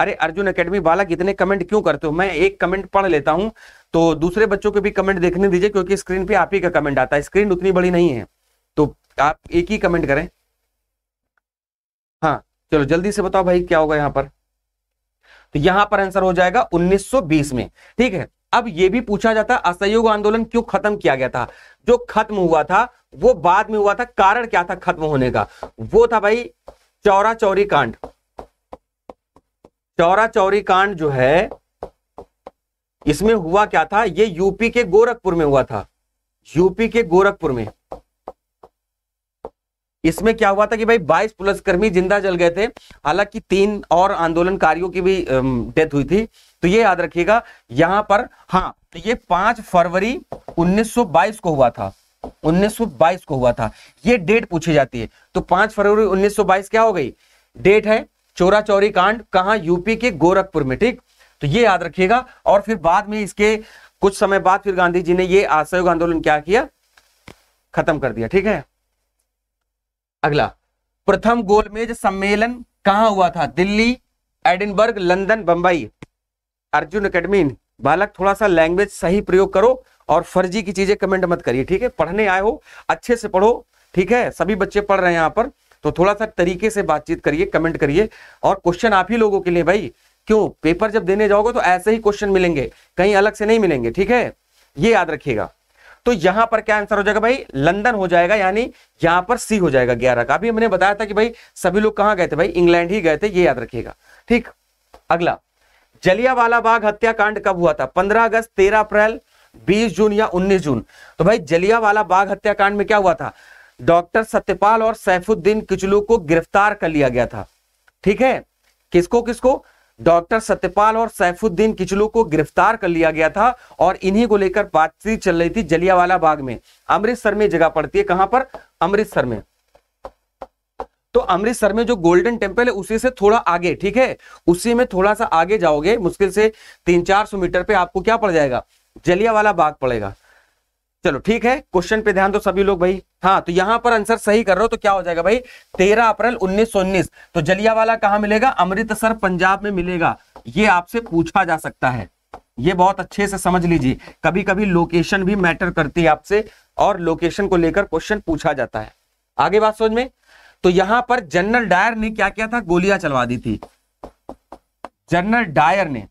अरे अर्जुन एकेडमी बालक इतने कमेंट क्यों करते हो मैं एक कमेंट पढ़ लेता हूं तो दूसरे बच्चों के भी कमेंट देखने दीजिए क्योंकि स्क्रीन पे आप ही का कमेंट आता है स्क्रीन उतनी बड़ी नहीं है आप एक ही कमेंट करें हाँ चलो जल्दी से बताओ भाई क्या होगा यहां पर तो यहां पर आंसर हो जाएगा 1920 में ठीक है अब यह भी पूछा जाता असहयोग आंदोलन क्यों खत्म किया गया था जो खत्म हुआ था वो बाद में हुआ था कारण क्या था खत्म होने का वो था भाई चौरा चौरी कांड चौरा चौरी कांड जो है इसमें हुआ क्या था ये यूपी के गोरखपुर में हुआ था यूपी के गोरखपुर में इसमें क्या हुआ था कि भाई 22 पुलिसकर्मी जिंदा जल गए थे हालांकि तीन और आंदोलनकारियों की भी डेथ हुई थी तो ये याद रखिएगा यहां पर हाँ तो ये 5 फरवरी 1922 को हुआ था 1922 को हुआ था ये डेट पूछी जाती है तो 5 फरवरी 1922 क्या हो गई डेट है चोरा चौरी कांड कहा यूपी के गोरखपुर में ठीक तो ये याद रखिएगा और फिर बाद में इसके कुछ समय बाद फिर गांधी जी ने ये असहयोग आंदोलन क्या किया खत्म कर दिया ठीक है अगला प्रथम गोलमेज सम्मेलन कहा हुआ था Delhi Edinburgh London Bombay Arjun academy बालक थोड़ा सा लैंग्वेज सही प्रयोग करो और फर्जी की चीजें कमेंट मत करिए ठीक है पढ़ने आए हो अच्छे से पढ़ो ठीक है सभी बच्चे पढ़ रहे हैं यहाँ पर तो थोड़ा सा तरीके से बातचीत करिए कमेंट करिए और क्वेश्चन आप ही लोगों के लिए भाई क्यों पेपर जब देने जाओगे तो ऐसे ही क्वेश्चन मिलेंगे कहीं अलग से नहीं मिलेंगे ठीक है ये याद रखिएगा तो यहां पर क्या आंसर हो जाएगा भाई लंदन हो जाएगा यानी यहां पर सी हो जाएगा ग्यारह का अभी हमने बताया था कि भाई सभी लोग कहां गए थे भाई इंग्लैंड ही गए थे ये याद रखिएगा ठीक अगला जलियावाला बाग हत्याकांड कब हुआ था पंद्रह अगस्त तेरह अप्रैल बीस जून या उन्नीस जून तो भाई जलियावाला बाग हत्याकांड में क्या हुआ था डॉक्टर सत्यपाल और सैफुद्दीन किचलू को गिरफ्तार कर लिया गया था ठीक है किसको किसको डॉक्टर सत्यपाल और सैफुद्दीन किचलू को गिरफ्तार कर लिया गया था और इन्हीं को लेकर बातचीत चल रही थी जलियावाला बाग में अमृतसर में जगह पड़ती है कहां पर अमृतसर में तो अमृतसर में जो गोल्डन टेम्पल है उसी से थोड़ा आगे ठीक है उसी में थोड़ा सा आगे जाओगे मुश्किल से तीन चार सौ मीटर पे आपको क्या पड़ जाएगा जलियावाला बाग पड़ेगा चलो ठीक है क्वेश्चन पे ध्यान दो सभी लोग भाई हाँ तो यहां पर आंसर सही कर रहे हो तो क्या हो जाएगा भाई तेरह अप्रैल उन्नीस उन्नीस तो जलियावाला कहां मिलेगा अमृतसर पंजाब में मिलेगा ये आपसे पूछा जा सकता है ये बहुत अच्छे से समझ लीजिए कभी कभी लोकेशन भी मैटर करती है आपसे और लोकेशन को लेकर क्वेश्चन पूछा जाता है आगे बात समझ में तो यहां पर जनरल डायर ने क्या किया था गोलियां चलवा दी थी जनरल डायर ने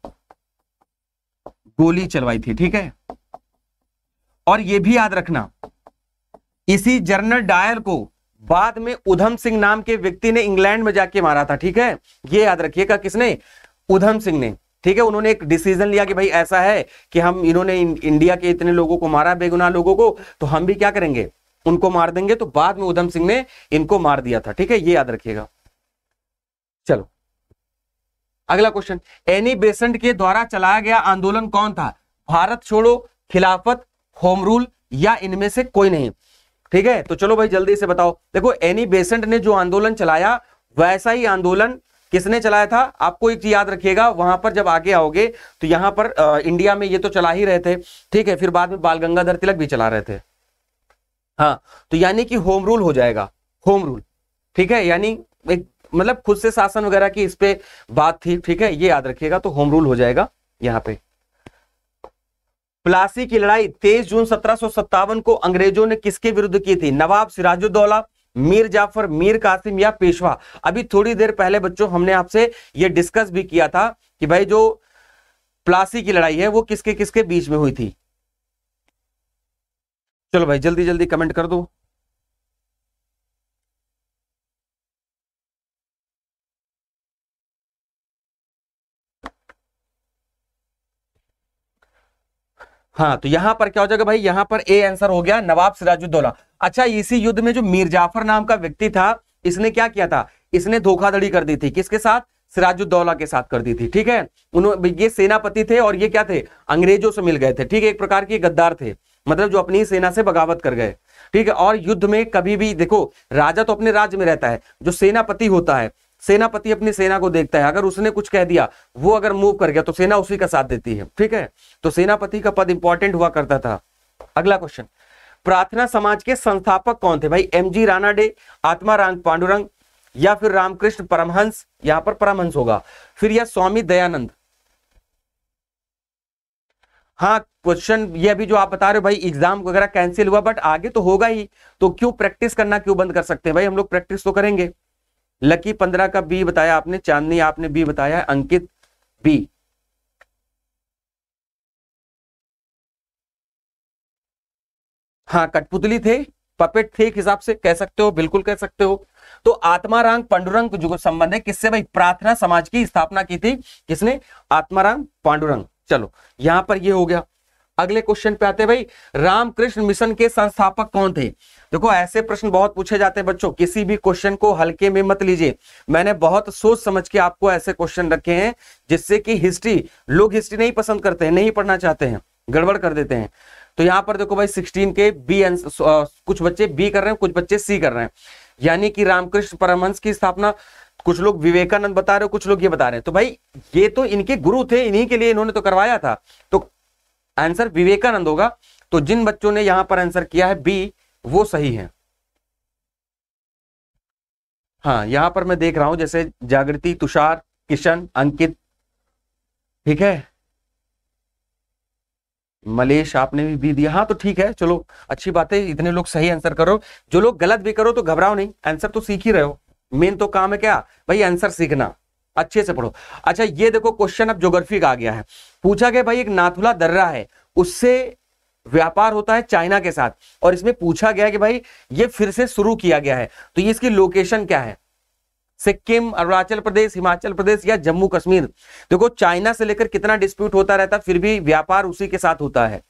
गोली चलवाई थी ठीक है और यह भी याद रखना इसी जनरल डायर को बाद में उधम सिंह नाम के व्यक्ति ने इंग्लैंड में जाके मारा था ठीक है ये याद रखिएगा किसने उधम सिंह ने ठीक है उन्होंने एक डिसीजन लिया कि भाई ऐसा है कि हम इन्होंने इंडिया के इतने लोगों को मारा बेगुनाह लोगों को तो हम भी क्या करेंगे उनको मार देंगे तो बाद में उधम सिंह ने इनको मार दिया था ठीक है ये याद रखिएगा चलो अगला क्वेश्चन एनी बेसेंट के द्वारा चलाया गया आंदोलन कौन था भारत छोड़ो खिलाफत होम रूल या इनमें से कोई नहीं ठीक है तो चलो भाई जल्दी से बताओ देखो एनी बेसेंट ने जो आंदोलन चलाया वैसा ही आंदोलन किसने चलाया था आपको एक चीज याद रखिएगा वहां पर जब आगे आओगे तो यहां पर आ, इंडिया में ये तो चला ही रहे थे ठीक है फिर बाद में बाल गंगाधर तिलक भी चला रहे थे हाँ तो यानी कि होम रूल हो जाएगा होम रूल ठीक है यानी एक मतलब खुद से शासन वगैरह की इस पर बात थी ठीक है ये याद रखिएगा तो होम रूल हो जाएगा यहाँ पे प्लासी की लड़ाई 23 जून सत्रह को अंग्रेजों ने किसके विरुद्ध की थी नवाब सिराजुद्दौला मीर जाफर मीर कासिम या पेशवा अभी थोड़ी देर पहले बच्चों हमने आपसे ये डिस्कस भी किया था कि भाई जो प्लासी की लड़ाई है वो किसके किसके बीच में हुई थी चलो भाई जल्दी जल्दी कमेंट कर दो हाँ तो यहां पर क्या हो जाएगा भाई यहां पर ए आंसर हो गया नवाब सिराजुद्दौला अच्छा इसी युद्ध में जो मीर जाफर नाम का व्यक्ति था इसने क्या किया था इसने धोखाधड़ी कर दी थी किसके साथ सिराजुद्दौला के साथ कर दी थी ठीक है उन्होंने ये सेनापति थे और ये क्या थे अंग्रेजों से मिल गए थे ठीक है एक प्रकार के गद्दार थे मतलब जो अपनी सेना से बगावत कर गए ठीक है और युद्ध में कभी भी देखो राजा तो अपने राज्य में रहता है जो सेनापति होता है सेनापति अपनी सेना को देखता है अगर उसने कुछ कह दिया वो अगर मूव कर गया तो सेना उसी का साथ देती है ठीक है तो सेनापति का पद इंपॉर्टेंट हुआ करता था अगला क्वेश्चन प्रार्थना समाज के संस्थापक कौन थे भाई एम जी राणा डे आत्मा राम पांडुरंग या फिर रामकृष्ण परमहंस यहां पर परमहंस होगा फिर यह स्वामी दयानंद हाँ क्वेश्चन ये भी जो आप बता रहे हो भाई एग्जाम वगैरह कैंसिल हुआ बट आगे तो होगा ही तो क्यों प्रैक्टिस करना क्यों बंद कर सकते हैं भाई हम लोग प्रैक्टिस तो करेंगे लकी पंद्रह का बी बताया आपने चांदनी आपने बी बताया अंकित बी हाँ कठपुतली थे पपेट थे एक हिसाब से कह सकते हो बिल्कुल कह सकते हो तो आत्मारांग पांडुरंग जो संबंध है किससे भाई प्रार्थना समाज की स्थापना की थी किसने आत्मारांग पांडुरंग चलो यहां पर ये हो गया अगले क्वेश्चन पे आते भाई रामकृष्ण मिशन के संस्थापक कौन थे देखो ऐसे प्रश्न बहुत पूछे जाते हैं बच्चों किसी भी क्वेश्चन को हल्के में मत लीजिए मैंने बहुत सोच समझ के आपको ऐसे क्वेश्चन रखे हैं जिससे कि हिस्ट्री लोग हिस्ट्री नहीं पसंद करते हैं नहीं पढ़ना चाहते हैं गड़बड़ कर देते हैं तो यहाँ पर देखो भाई सिक्सटीन के बी कुछ बच्चे बी कर रहे हैं कुछ बच्चे सी कर रहे हैं यानी कि रामकृष्ण परमहंस की स्थापना कुछ लोग विवेकानंद बता रहे हो कुछ लोग ये बता रहे हैं तो भाई ये तो इनके गुरु थे इन्हीं के लिए इन्होंने तो करवाया था तो आंसर विवेकानंद होगा तो जिन बच्चों ने यहां पर आंसर किया है बी वो सही है हाँ यहां पर मैं देख रहा हूं जैसे जागृति तुषार किशन अंकित ठीक है मलेश आपने भी बी दिया हाँ तो ठीक है चलो अच्छी बात है इतने लोग सही आंसर करो जो लोग गलत भी करो तो घबराओ नहीं आंसर तो सीख ही रहे हो मेन तो काम है क्या भाई आंसर सीखना अच्छे से पढ़ो अच्छा ये देखो क्वेश्चन अब ज्योग्राफी का आ गया है पूछा गया भाई एक नाथुला दर्रा है उससे व्यापार होता है चाइना के साथ और इसमें पूछा गया कि भाई ये फिर से शुरू किया गया है तो ये इसकी लोकेशन क्या है सिक्किम अरुणाचल प्रदेश हिमाचल प्रदेश या जम्मू कश्मीर देखो चाइना से लेकर कितना डिस्प्यूट होता रहता है फिर भी व्यापार उसी के साथ होता है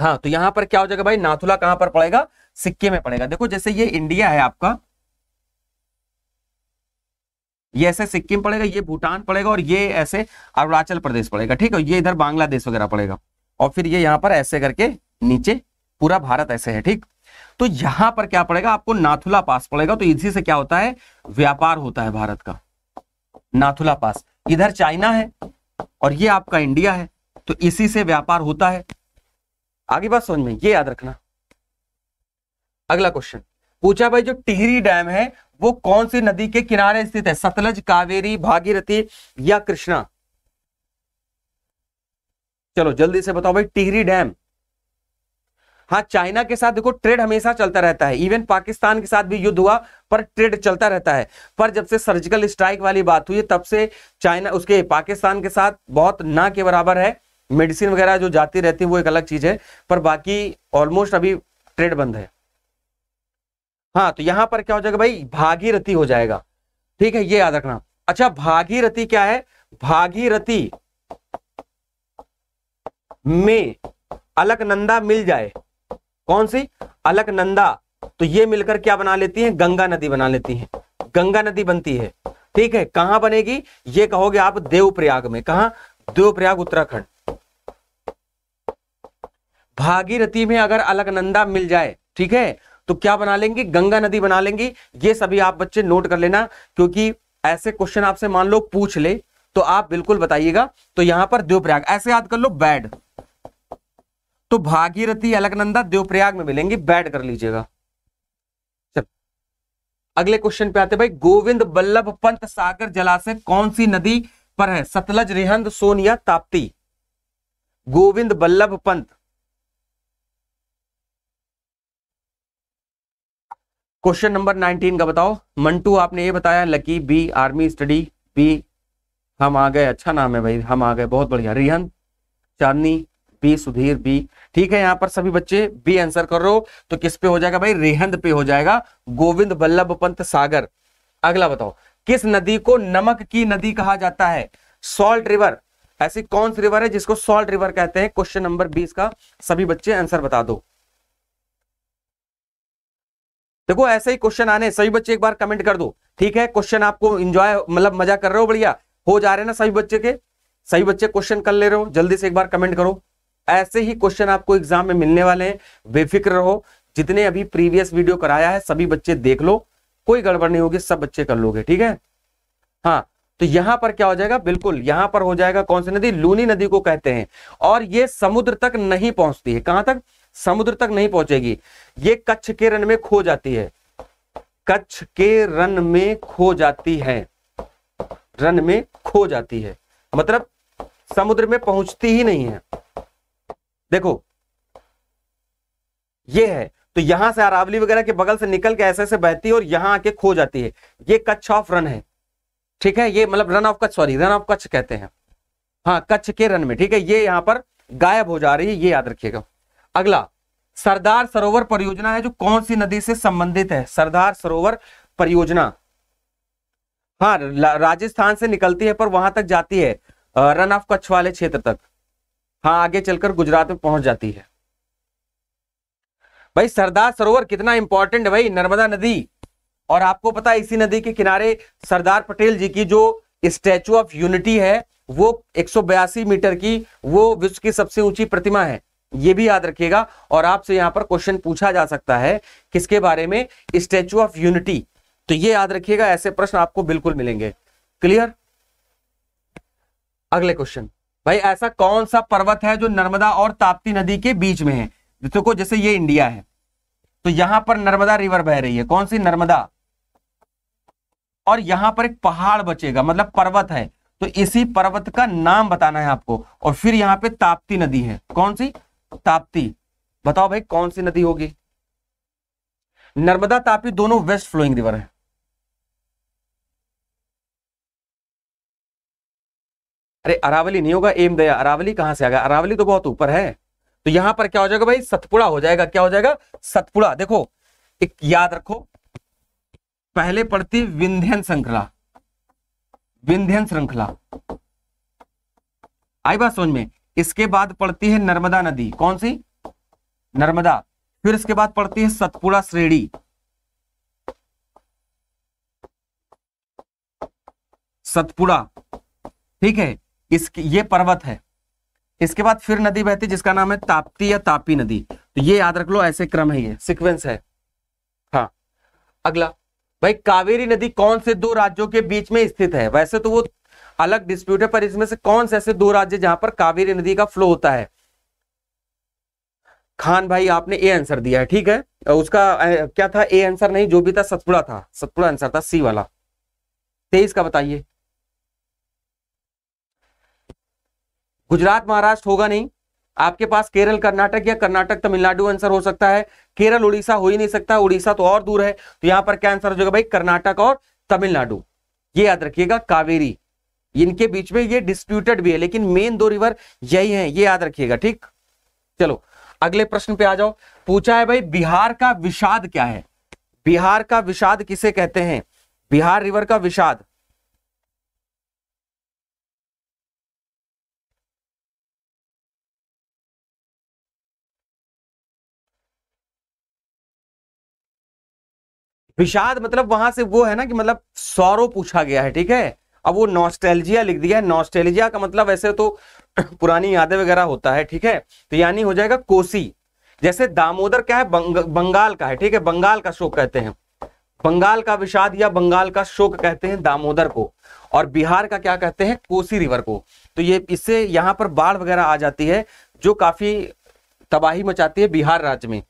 हाँ तो यहां पर क्या हो जाएगा भाई नाथुला कहां पर पड़ेगा सिक्किम में पड़ेगा देखो जैसे ये इंडिया है आपका ये ऐसे सिक्किम पड़ेगा ये भूटान पड़ेगा और ये ऐसे अरुणाचल प्रदेश पड़ेगा ठीक है ये इधर बांग्लादेश वगैरह पड़ेगा और फिर ये यहाँ पर ऐसे करके नीचे पूरा भारत ऐसे है ठीक तो यहां पर क्या पड़ेगा आपको नाथुला पास पड़ेगा तो इसी से क्या होता है व्यापार होता है भारत का नाथुला पास इधर चाइना है और ये आपका इंडिया है तो इसी से व्यापार होता है आगे बात समझ में ये याद रखना अगला क्वेश्चन पूछा भाई जो टिहरी डैम है वो कौन सी नदी के किनारे स्थित है सतलज कावेरी भागीरथी या कृष्णा चलो जल्दी से बताओ भाई टिहरी डैम हाँ चाइना के साथ देखो ट्रेड हमेशा चलता रहता है इवन पाकिस्तान के साथ भी युद्ध हुआ पर ट्रेड चलता रहता है पर जब से सर्जिकल स्ट्राइक वाली बात हुई तब से चाइना उसके पाकिस्तान के साथ बहुत ना के बराबर है मेडिसिन वगैरह जो जाती रहती है वो एक अलग चीज है पर बाकी ऑलमोस्ट अभी ट्रेड बंद है हाँ तो यहां पर क्या हो जाएगा भाई भागीरथी हो जाएगा ठीक है ये याद रखना अच्छा भागीरथी क्या है भागीरथी में अलकनंदा मिल जाए कौन सी अलकनंदा तो ये मिलकर क्या बना लेती है गंगा नदी बना लेती है गंगा नदी बनती है ठीक है कहां बनेगी ये कहोगे आप देवप्रयाग में कहा देवप्रयाग उत्तराखंड भागीरथी में अगर अलकनंदा मिल जाए ठीक है तो क्या बना लेंगी गंगा नदी बना लेंगी ये सभी आप बच्चे नोट कर लेना क्योंकि ऐसे क्वेश्चन आपसे मान लो पूछ ले तो आप बिल्कुल बताइएगा तो यहां पर देवप्रयाग ऐसे याद कर लो बैड तो भागीरथी अलकनंदा देवप्रयाग में मिलेंगी बैड कर लीजिएगा अगले क्वेश्चन पे आते भाई गोविंद बल्लभ पंत सागर जलाशय कौन सी नदी पर है सतलज रिहंद सोनिया ताप्ती गोविंद बल्लभ पंत क्वेश्चन नंबर 19 का बताओ मंटू आपने ये बताया Lucky B army study B हम आ गए अच्छा नाम है भाई हम आ गए बहुत बढ़िया रिहन चांदनी बी सुधीर बी ठीक है यहाँ पर सभी बच्चे बी आंसर कर रहे हो तो किस पे हो जाएगा भाई रेहंद पे हो जाएगा गोविंद वल्लभ पंत सागर अगला बताओ किस नदी को नमक की नदी कहा जाता है सॉल्ट रिवर ऐसी कौन सी रिवर है जिसको सॉल्ट रिवर कहते हैं क्वेश्चन नंबर बीस का सभी बच्चे आंसर बता दो देखो ऐसे ही क्वेश्चन आने सभी बच्चे एक बार कमेंट कर दो ठीक है क्वेश्चन आपको इंजॉय मतलब मजा कर रहे हो बढ़िया हो जा रहे ना सभी बच्चे के सही बच्चे क्वेश्चन कर ले रहे हो जल्दी से एक बार कमेंट करो ऐसे ही क्वेश्चन आपको एग्जाम में मिलने वाले हैं बेफिक्र रहो जितने अभी प्रीवियस वीडियो कराया है सभी बच्चे देख लो कोई गड़बड़ नहीं होगी सब बच्चे कर लोगे ठीक है हाँ तो यहां पर क्या हो जाएगा बिल्कुल यहां पर हो जाएगा कौन सी नदी लूनी नदी को कहते हैं और ये समुद्र तक नहीं पहुंचती है कहां तक समुद्र तक नहीं पहुंचेगी ये कच्छ के रन में खो जाती है कच्छ के रन में खो जाती है रन में खो जाती है मतलब समुद्र में पहुंचती ही नहीं है देखो ये है तो यहां से अरावली वगैरह के बगल से निकल के ऐसे ऐसे बहती है और यहां आके खो जाती है ये कच्छ ऑफ रन है ठीक है ये मतलब run of Kutch sorry run of Kutch कहते हैं हाँ कच्छ के रन में ठीक है ये यहां पर गायब हो जा रही है ये याद रखिएगा अगला सरदार सरोवर परियोजना है जो कौन सी नदी से संबंधित है सरदार सरोवर परियोजना हाँ राजस्थान से निकलती है पर वहां तक जाती है रन ऑफ कच्छ वाले क्षेत्र तक हाँ आगे चलकर गुजरात में पहुंच जाती है भाई सरदार सरोवर कितना इंपॉर्टेंट है भाई नर्मदा नदी और आपको पता है इसी नदी के किनारे सरदार पटेल जी की जो स्टैचू ऑफ यूनिटी है वो एक मीटर की वो विश्व की सबसे ऊंची प्रतिमा है ये भी याद रखिएगा और आपसे यहां पर क्वेश्चन पूछा जा सकता है किसके बारे में स्टेचू ऑफ यूनिटी तो ये याद रखिएगा ऐसे प्रश्न आपको बिल्कुल मिलेंगे क्लियर अगले क्वेश्चन भाई ऐसा कौन सा पर्वत है जो नर्मदा और ताप्ती नदी के बीच में है देखो जैसे ये इंडिया है तो यहां पर नर्मदा रिवर बह रही है कौन सी नर्मदा और यहां पर एक पहाड़ बचेगा मतलब पर्वत है तो इसी पर्वत का नाम बताना है आपको और फिर यहां पे ताप्ती नदी है कौन सी ताप्ती बताओ भाई कौन सी नदी होगी नर्मदा तापी दोनों वेस्ट फ्लोइंग रिवर है अरे अरावली नहीं होगा एम दया अरावली कहां से आ गया अरावली तो बहुत ऊपर है तो यहां पर क्या हो जाएगा भाई सतपुड़ा हो जाएगा क्या हो जाएगा सतपुड़ा देखो एक याद रखो पहले पड़ती विंध्यन श्रृंखला विंध्यन श्रृंखला आई बात समझ में इसके बाद पड़ती है नर्मदा नदी कौन सी नर्मदा फिर इसके बाद पड़ती है सतपुड़ा श्रेणी सतपुड़ा ठीक है इसकी ये पर्वत है इसके बाद फिर नदी बहती जिसका नाम है ताप्ती या तापी नदी तो ये याद रख लो ऐसे क्रम है ये सीक्वेंस है हाँ अगला भाई कावेरी नदी कौन से दो राज्यों के बीच में स्थित है वैसे तो वो अलग डिस्प्यूट है पर इसमें से कौन से ऐसे दो राज्य जहां पर कावेरी नदी का फ्लो होता है खान भाई आपने ए आंसर दिया है ठीक है उसका क्या था ए आंसर नहीं जो भी था सतपुड़ा था सतपुड़ा आंसर था सी वाला तेईस का बताइए गुजरात महाराष्ट्र होगा नहीं आपके पास केरल कर्नाटक या कर्नाटक तमिलनाडु आंसर हो सकता है केरल उड़ीसा हो ही नहीं सकता उड़ीसा तो और दूर है तो यहां पर क्या आंसर हो जाएगा भाई कर्नाटक और तमिलनाडु ये याद रखिएगा कावेरी इनके बीच में ये डिस्प्यूटेड भी है लेकिन मेन दो रिवर यही है ये याद रखिएगा ठीक चलो अगले प्रश्न पे आ जाओ पूछा है भाई बिहार का विषाद क्या है बिहार का विषाद किसे कहते हैं बिहार रिवर का विषाद विषाद मतलब वहां से वो है ना कि मतलब सौरव पूछा गया है ठीक है अब वो नॉस्टैल्जिया लिख दिया है नॉस्टैल्जिया का मतलब वैसे तो (clears throat) पुरानी यादें वगैरह होता है ठीक है तो यानी हो जाएगा कोसी जैसे दामोदर क्या है बंग, बंगाल का है ठीक है बंगाल का शोक कहते हैं बंगाल का विषाद या बंगाल का शोक कहते हैं दामोदर को और बिहार का क्या कहते हैं कोसी रिवर को तो ये इससे यहाँ पर बाढ़ वगैरह आ जाती है जो काफी तबाही मचाती है बिहार राज्य में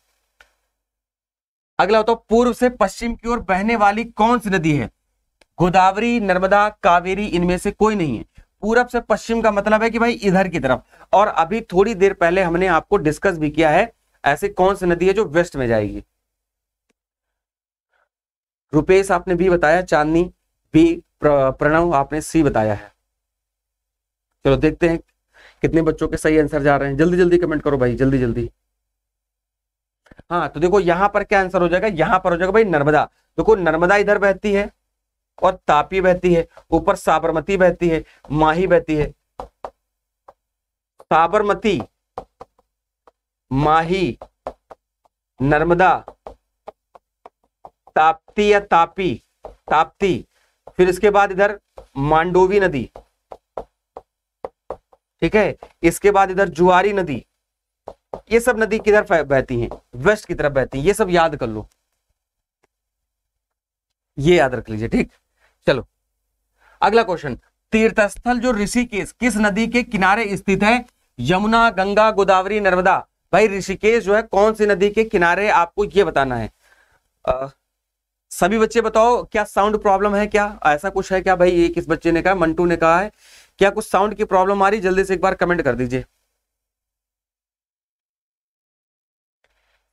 अगला होता है पूर्व से पश्चिम की ओर बहने वाली कौन सी नदी है गोदावरी नर्मदा कावेरी इनमें से कोई नहीं है पूरब से पश्चिम का मतलब है कि भाई इधर की तरफ और अभी थोड़ी देर पहले हमने आपको डिस्कस भी किया है ऐसे कौन सी नदी है जो वेस्ट में जाएगी रुपेश आपने भी बताया चांदनी बी प्रणव आपने सी बताया है चलो देखते हैं कितने बच्चों के सही आंसर जा रहे हैं जल्दी जल्दी कमेंट करो भाई जल्दी जल्दी हाँ तो देखो यहां पर क्या आंसर हो जाएगा यहां पर हो जाएगा भाई नर्मदा देखो नर्मदा इधर बहती है और तापी बहती है ऊपर साबरमती बहती है माही बहती है साबरमती माही नर्मदा ताप्ती या तापी ताप्ती फिर इसके बाद इधर मांडोवी नदी ठीक है इसके बाद इधर जुआरी नदी ये सब नदी किधर बहती हैं वेस्ट की तरफ बहती हैं ये सब याद कर लो ये याद रख लीजिए ठीक चलो अगला क्वेश्चन तीर्थस्थल जो ऋषिकेश किस नदी के किनारे स्थित है यमुना गंगा गोदावरी नर्मदा भाई ऋषिकेश जो है कौन सी नदी के किनारे आपको यह बताना है आ, सभी बच्चे बताओ क्या साउंड प्रॉब्लम है क्या ऐसा कुछ है क्या भाई ये किस बच्चे ने कहा मंटू ने कहा है क्या कुछ साउंड की प्रॉब्लम आ रही जल्दी से एक बार कमेंट कर दीजिए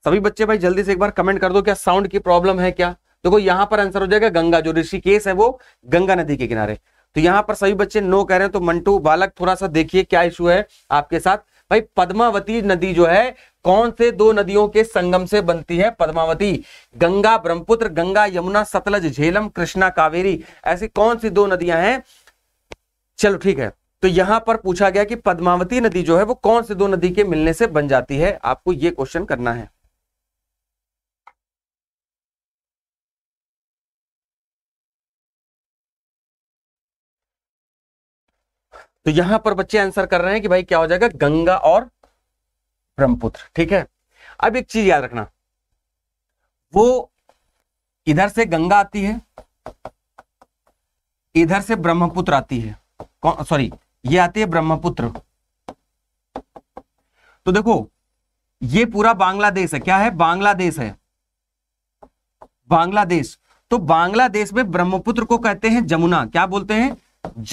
सभी बच्चे भाई जल्दी से एक बार कमेंट कर दो क्या साउंड की प्रॉब्लम है क्या देखो यहां पर आंसर हो जाएगा गंगा जो ऋषिकेश है वो गंगा नदी के किनारे तो यहां पर सभी बच्चे नो कह रहे हैं तो मंटू बालक थोड़ा सा देखिए क्या इशू है आपके साथ भाई पद्मावती नदी जो है कौन से दो नदियों के संगम से बनती है पद्मावती गंगा ब्रह्मपुत्र गंगा यमुना सतलज झेलम कृष्णा कावेरी ऐसी कौन सी दो नदियां हैं चलो ठीक है तो यहां पर पूछा गया कि पद्मावती नदी जो है वो कौन से दो नदी के मिलने से बन जाती है आपको ये क्वेश्चन करना है तो यहां पर बच्चे आंसर कर रहे हैं कि भाई क्या हो जाएगा गंगा और ब्रह्मपुत्र ठीक है अब एक चीज याद रखना वो इधर से गंगा आती है इधर से ब्रह्मपुत्र आती है सॉरी ये आती है ब्रह्मपुत्र तो देखो ये पूरा बांग्लादेश है क्या है बांग्लादेश है बांग्लादेश तो बांग्लादेश में ब्रह्मपुत्र को कहते हैं जमुना क्या बोलते हैं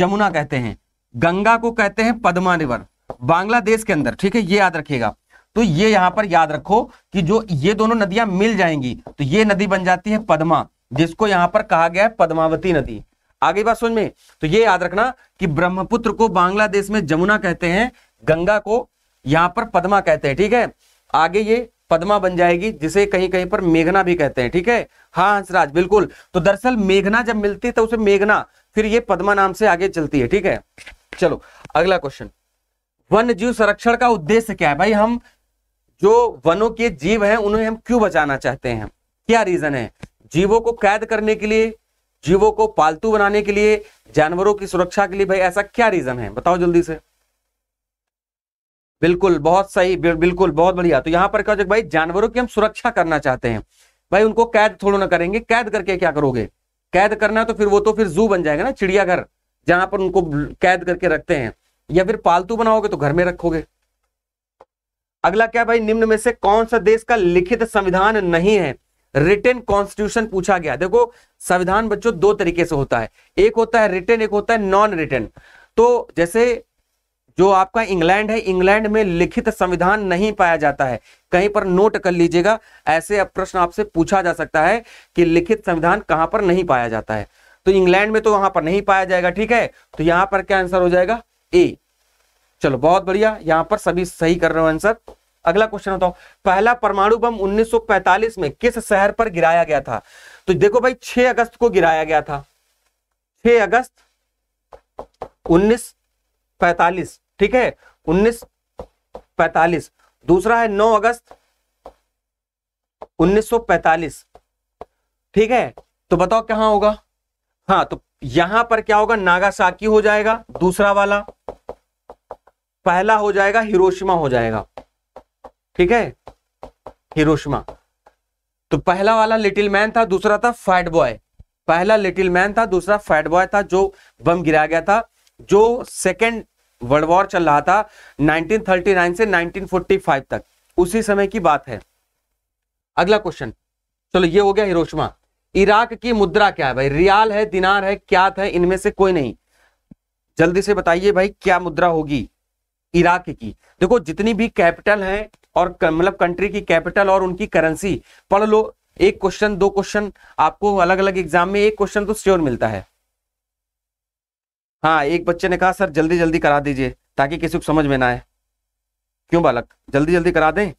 जमुना कहते हैं गंगा को कहते हैं पदमा रिवर बांग्लादेश के अंदर ठीक है ये याद रखिएगा तो ये यहां पर याद रखो कि जो ये दोनों नदियां मिल जाएंगी तो ये नदी बन जाती है पदमा जिसको यहां पर कहा गया है पदमावती नदी आगे बात समझ में तो ये याद रखना कि ब्रह्मपुत्र को बांग्लादेश में जमुना कहते हैं गंगा को यहां पर पदमा कहते हैं ठीक है आगे ये पदमा बन जाएगी जिसे कहीं कहीं पर मेघना भी कहते हैं ठीक है हाँ हंसराज बिल्कुल तो दरअसल मेघना जब मिलती है तो उसे मेघना फिर ये पदमा नाम से आगे चलती है ठीक है चलो अगला क्वेश्चन वन जीव संरक्षण का उद्देश्य क्या है भाई हम जो वनों के जीव हैं उन्हें हम क्यों बचाना चाहते हैं क्या रीजन है जीवों को कैद करने के लिए जीवों को पालतू बनाने के लिए जानवरों की सुरक्षा के लिए भाई ऐसा क्या रीजन है बताओ जल्दी से बिल्कुल बहुत सही बिल्कुल बहुत बढ़िया तो यहां पर क्या भाई जानवरों की हम सुरक्षा करना चाहते हैं भाई उनको कैद थोड़ा ना करेंगे कैद करके क्या करोगे कैद करना तो फिर वो तो फिर जू बन जाएगा ना चिड़ियाघर जहां पर उनको कैद करके रखते हैं या फिर पालतू बनाओगे तो घर में रखोगे अगला क्या भाई निम्न में से कौन सा देश का लिखित संविधान नहीं है रिटर्न कॉन्स्टिट्यूशन पूछा गया देखो संविधान बच्चों दो तरीके से होता है एक होता है रिटेन एक होता है नॉन रिटर्न तो जैसे जो आपका इंग्लैंड है इंग्लैंड में लिखित संविधान नहीं पाया जाता है कहीं पर नोट कर लीजिएगा ऐसे अब प्रश्न आपसे पूछा जा सकता है कि लिखित संविधान कहां पर नहीं पाया जाता है तो इंग्लैंड में तो वहां पर नहीं पाया जाएगा ठीक है तो यहां पर क्या आंसर हो जाएगा ए चलो बहुत बढ़िया यहां पर सभी सही कर रहे हो आंसर अगला क्वेश्चन हूं पहला परमाणु बम 1945 में किस शहर पर गिराया गया था तो देखो भाई 6 अगस्त को गिराया गया था 6 अगस्त 1945 ठीक है 1945 दूसरा है 9 अगस्त 1945 ठीक है तो बताओ कहां होगा हाँ तो यहां पर क्या होगा नागासाकी हो जाएगा दूसरा वाला पहला हो जाएगा हिरोशिमा हो जाएगा ठीक है हिरोशिमा तो पहला वाला लिटिल मैन था दूसरा था फैट बॉय पहला लिटिल मैन था दूसरा फैट बॉय था जो बम गिराया गया था जो सेकेंड वर्ल्ड वॉर चल रहा था 1939 से 1945 तक उसी समय की बात है अगला क्वेश्चन चलो ये हो गया हिरोशिमा इराक की मुद्रा क्या है भाई रियाल है दिनार है क्या है इनमें से कोई नहीं जल्दी से बताइए भाई क्या मुद्रा होगी इराक की देखो जितनी भी कैपिटल है और मतलब कंट्री की कैपिटल और उनकी करेंसी पढ़ लो एक क्वेश्चन दो क्वेश्चन आपको अलग अलग एग्जाम में एक क्वेश्चन तो श्योर मिलता है हाँ एक बच्चे ने कहा सर जल्दी जल्दी करा दीजिए ताकि किसी को समझ में ना आए क्यों बालक जल्दी जल्दी करा दें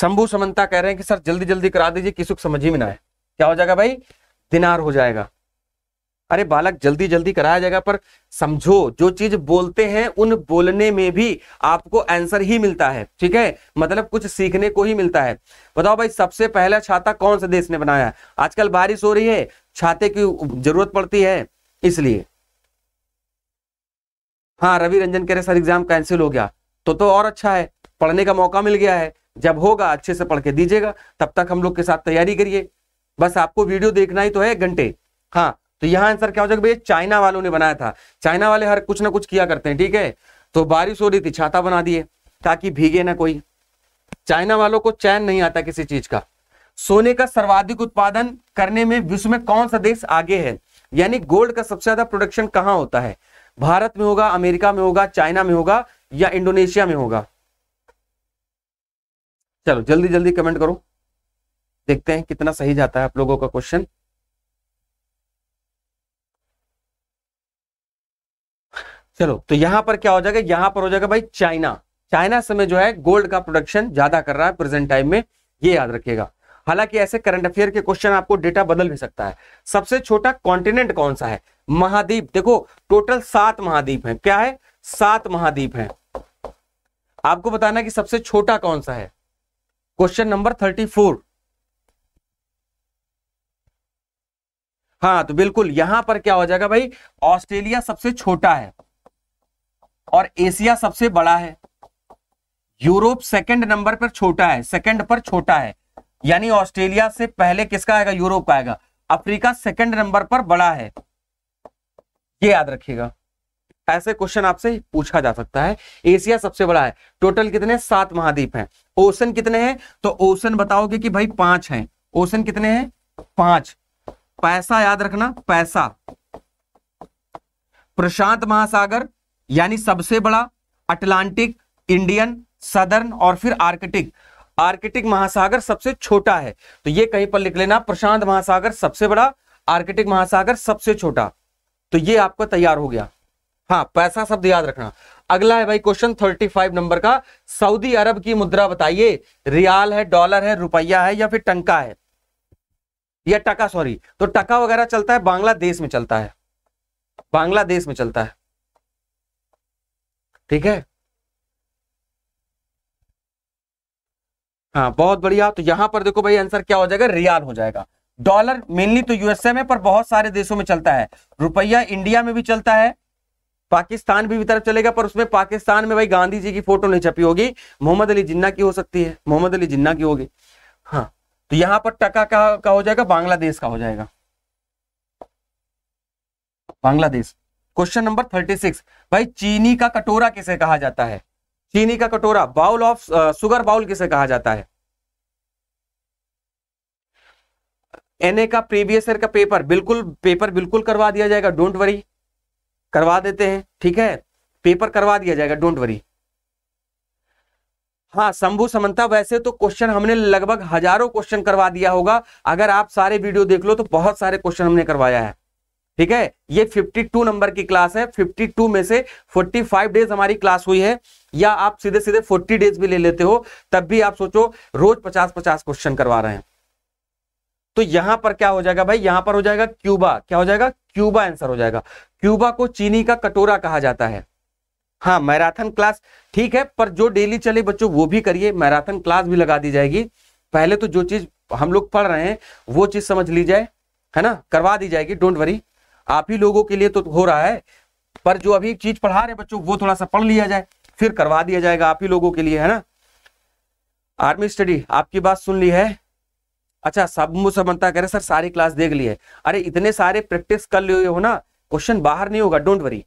शंभू समंता कह रहे हैं कि सर जल्दी जल्दी करा दीजिए किसी को समझ ही में ना आए क्या हो जाएगा भाई दिनार हो जाएगा अरे बालक जल्दी जल्दी कराया जाएगा पर समझो जो चीज बोलते हैं उन बोलने में भी आपको आंसर ही मिलता है ठीक है मतलब कुछ सीखने को ही मिलता है बताओ भाई सबसे पहला छाता कौन से देश ने बनाया आजकल बारिश हो रही है छाते की जरूरत पड़ती है इसलिए हाँ रवि रंजन कह रहे सर एग्जाम कैंसिल हो गया तो तो और अच्छा है पढ़ने का मौका मिल गया है जब होगा अच्छे से पढ़ के दीजिएगा तब तक हम लोग के साथ तैयारी करिए बस आपको वीडियो देखना ही तो है घंटे हाँ तो यहाँ आंसर क्या हो जाएगा भैया चाइना वालों ने बनाया था चाइना वाले हर कुछ ना कुछ किया करते हैं ठीक है तो बारिश हो रही थी छाता बना दिए ताकि भीगे ना कोई चाइना वालों को चैन नहीं आता किसी चीज का सोने का सर्वाधिक उत्पादन करने में विश्व में कौन सा देश आगे है यानी गोल्ड का सबसे ज्यादा प्रोडक्शन कहाँ होता है भारत में होगा अमेरिका में होगा चाइना में होगा या इंडोनेशिया में होगा चलो जल्दी जल्दी कमेंट करो देखते हैं कितना सही जाता है आप लोगों का क्वेश्चन चलो तो यहां पर क्या हो जाएगा यहां पर हो जाएगा भाई चाइना चाइना समय जो है गोल्ड का प्रोडक्शन ज्यादा कर रहा है प्रेजेंट टाइम में ये याद रखिएगा हालांकि ऐसे करंट अफेयर के क्वेश्चन आपको डेटा बदल भी सकता है सबसे छोटा कॉन्टिनेंट कौन सा है महाद्वीप देखो टोटल सात महाद्वीप हैं क्या है सात महाद्वीप हैं आपको बताना कि सबसे छोटा कौन सा है क्वेश्चन नंबर थर्टी फोर हाँ तो बिल्कुल यहां पर क्या हो जाएगा भाई ऑस्ट्रेलिया सबसे छोटा है और एशिया सबसे बड़ा है यूरोप सेकंड नंबर पर छोटा है सेकंड पर छोटा है यानी ऑस्ट्रेलिया से पहले किसका आएगा यूरोप का आएगा अफ्रीका सेकंड नंबर पर बड़ा है ये याद रखिएगा ऐसे क्वेश्चन आपसे पूछा जा सकता है एशिया सबसे बड़ा है टोटल कितने सात महाद्वीप हैं ओशन कितने हैं तो ओशन बताओगे कि भाई पांच हैं ओशन कितने हैं पांच पैसा याद रखना पैसा प्रशांत महासागर यानी सबसे बड़ा अटलांटिक इंडियन सदर्न और फिर आर्कटिक आर्कटिक महासागर सबसे छोटा है तो ये कहीं पर लिख लेना प्रशांत महासागर सबसे बड़ा आर्कटिक महासागर सबसे छोटा तो ये आपका तैयार हो गया हाँ पैसा शब्द याद रखना अगला है भाई क्वेश्चन 35 नंबर का सऊदी अरब की मुद्रा बताइए रियाल है डॉलर है रुपया है या फिर टंका है या टका सॉरी तो टका वगैरह चलता है बांग्लादेश में चलता है बांग्लादेश में चलता है ठीक है हाँ बहुत बढ़िया तो यहां पर देखो भाई आंसर क्या हो जाएगा रियाल हो जाएगा डॉलर मेनली तो यूएसए में पर बहुत सारे देशों में चलता है रुपया इंडिया में भी चलता है पाकिस्तान भी, भी तरफ चलेगा पर उसमें पाकिस्तान में भाई गांधी जी की फोटो नहीं छपी होगी मोहम्मद अली जिन्ना की हो सकती है मोहम्मद अली जिन्ना की होगी हाँ तो यहां पर टका का, का हो जाएगा बांग्लादेश का हो जाएगा Bangladesh question number thirty six भाई चीनी का कटोरा किसे कहा जाता है चीनी का कटोरा बाउल ऑफ सुगर बाउल किसे कहा जाता है एनए का प्रीवियस ईयर का पेपर बिल्कुल पेपर बिल्कुल करवा दिया जाएगा डोंट वरी करवा देते हैं ठीक है पेपर करवा दिया जाएगा डोंट वरी हाँ शंभु समंता वैसे तो क्वेश्चन हमने लगभग हजारों क्वेश्चन करवा दिया होगा अगर आप सारे वीडियो देख लो तो बहुत सारे क्वेश्चन हमने करवाया है ठीक है ये 52 नंबर की क्लास है 52 में से 45 डेज हमारी क्लास हुई है या आप सीधे सीधे 40 डेज भी ले लेते हो तब भी आप सोचो रोज 50-50 क्वेश्चन करवा रहे हैं तो यहां पर क्या हो जाएगा भाई यहां पर हो जाएगा क्यूबा क्या हो जाएगा क्यूबा आंसर हो जाएगा क्यूबा को चीनी का कटोरा कहा जाता है हाँ मैराथन क्लास ठीक है पर जो डेली चले बच्चों वो भी करिए मैराथन क्लास भी लगा दी जाएगी पहले तो जो चीज हम लोग पढ़ रहे हैं वो चीज समझ ली जाए है ना करवा दी जाएगी डोंट वरी आप ही लोगों के लिए तो हो रहा है पर जो अभी चीज पढ़ा रहे बच्चों वो थोड़ा सा पढ़ लिया जाए फिर करवा दिया जाएगा आप ही लोगों के लिए है ना आर्मी स्टडी आपकी बात सुन ली है अच्छा सब मुझसे बनता कह रहे सर सारी क्लास देख ली है अरे इतने सारे प्रैक्टिस कर लिए हो ना क्वेश्चन बाहर नहीं होगा डोंट वरी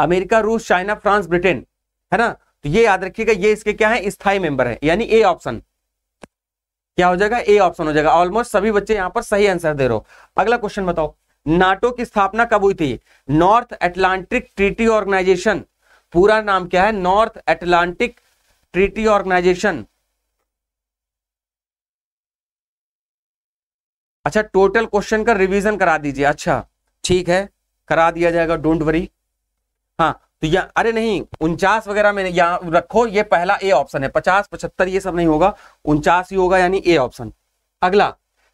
अमेरिका रूस चाइना फ्रांस ब्रिटेन है ना तो ये याद रखिएगा ये इसके क्या है स्थायी मेंबर है यानी ए ऑप्शन क्या हो जाएगा ए ऑप्शन हो जाएगा ऑलमोस्ट सभी बच्चे यहां पर सही आंसर दे रहे हो अगला क्वेश्चन बताओ नाटो की स्थापना कब हुई थी नॉर्थ एटलांटिक ट्रीटी ऑर्गेनाइजेशन पूरा नाम क्या है नॉर्थ एटलांटिक ट्रीटी ऑर्गेनाइजेशन अच्छा टोटल क्वेश्चन का रिवीजन करा दीजिए अच्छा ठीक है करा दिया जाएगा डोंट वरी हाँ तो या अरे नहीं उनचास वगैरह में यहाँ रखो ये पहला ए ऑप्शन है पचास पचहत्तर ये सब नहीं होगा उनचास ही होगा यानी ए ऑप्शन अगला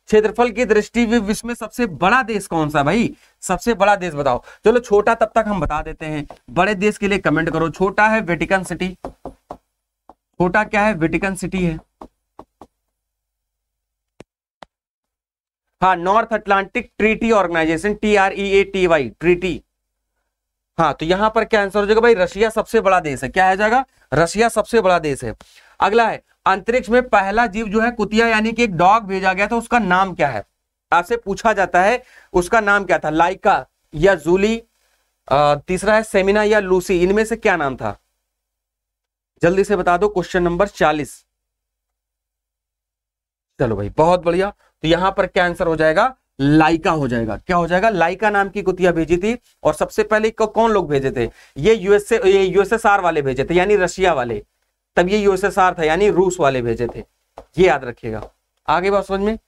क्षेत्रफल की दृष्टि विश्व में सबसे बड़ा देश कौन सा भाई सबसे बड़ा देश बताओ चलो छोटा तब तक हम बता देते हैं बड़े देश के लिए कमेंट करो छोटा है वेटिकन सिटी छोटा क्या है वेटिकन सिटी है हाँ North Atlantic Treaty Organization T R E A T Y treaty हाँ तो यहां पर क्या आंसर हो जाएगा भाई रशिया सबसे बड़ा देश है क्या आ जाएगा रशिया सबसे बड़ा देश है अगला है अंतरिक्ष में पहला जीव जो है कुतिया यानी कि एक डॉग भेजा गया था उसका नाम क्या है आपसे पूछा जाता है उसका नाम क्या था लाइका या जूली तीसरा है सेमिना या लूसी इनमें से क्या नाम था जल्दी से बता दो क्वेश्चन नंबर चालीस चलो भाई बहुत बढ़िया तो यहां पर क्या आंसर हो जाएगा लाइका हो जाएगा क्या हो जाएगा लाइका नाम की कुतिया भेजी थी और सबसे पहले कौन लोग भेजे थे ये यूएसए ये यूएसएसआर वाले भेजे थे यानी रशिया वाले तब ये यूएसएसआर था यानी रूस वाले भेजे थे ये याद रखिएगा आगे बात समझ में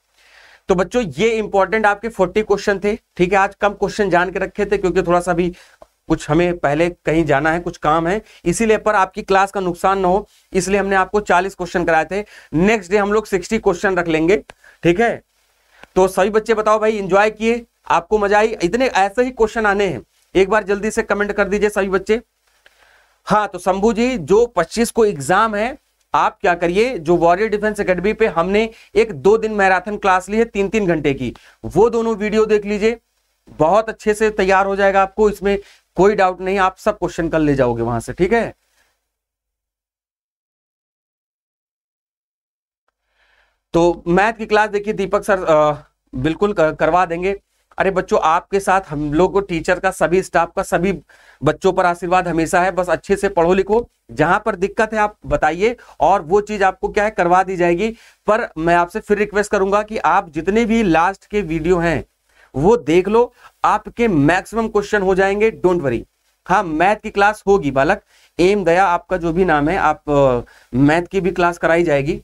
तो बच्चों ये इंपॉर्टेंट आपके फोर्टी क्वेश्चन थे ठीक है आज कम क्वेश्चन जान के रखे थे क्योंकि थोड़ा सा भी कुछ हमें पहले कहीं जाना है कुछ काम है इसीलिए पर आपकी क्लास का नुकसान ना हो इसलिए हमने आपको 40 क्वेश्चन कराए थे नेक्स्ट डे हम लोग 60 क्वेश्चन रख लेंगे ठीक है तो सभी बच्चे बताओ भाई इंजॉय किए आपको मजा आई इतने ऐसे ही क्वेश्चन आने हैं एक बार जल्दी से कमेंट कर दीजिए सभी बच्चे हाँ तो शंभू जी जो 25 को एग्जाम है आप क्या करिए जो वॉरियर डिफेंस अकेडमी पे हमने एक दो दिन मैराथन क्लास ली है तीन तीन घंटे की वो दोनों वीडियो देख लीजिए बहुत अच्छे से तैयार हो जाएगा आपको इसमें कोई डाउट नहीं आप सब क्वेश्चन कर ले जाओगे वहां से ठीक है तो मैथ की क्लास देखिए दीपक सर आ, बिल्कुल कर, करवा देंगे अरे बच्चों आपके साथ हम लोग को टीचर का सभी स्टाफ का सभी बच्चों पर आशीर्वाद हमेशा है बस अच्छे से पढ़ो लिखो जहां पर दिक्कत है आप बताइए और वो चीज आपको क्या है करवा दी जाएगी पर मैं आपसे फिर रिक्वेस्ट करूंगा कि आप जितने भी लास्ट के वीडियो हैं वो देख लो आपके मैक्सिमम क्वेश्चन हो जाएंगे डोंट वरी हाँ मैथ की क्लास होगी बालक एम दया आपका जो भी नाम है आप मैथ की भी क्लास कराई जाएगी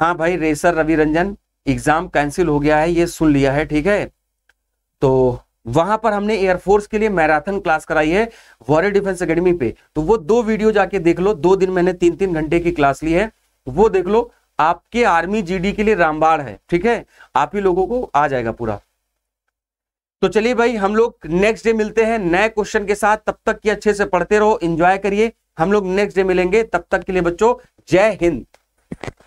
हाँ भाई racer Ravi Ranjan exam cancel हो गया है ये सुन लिया है ठीक है तो वहां पर हमने एयरफोर्स के लिए मैराथन क्लास कराई है वॉरियर डिफेंस अकेडमी पे तो वो दो वीडियो जाके देख लो दो दिन मैंने तीन तीन घंटे की क्लास ली है वो देख लो आपके आर्मी जीडी के लिए रामबाड़ है ठीक है आप ही लोगों को आ जाएगा पूरा तो चलिए भाई हम लोग नेक्स्ट डे मिलते हैं नए क्वेश्चन के साथ तब तक की अच्छे से पढ़ते रहो एंजॉय करिए हम लोग नेक्स्ट डे मिलेंगे तब तक के लिए बच्चों जय हिंद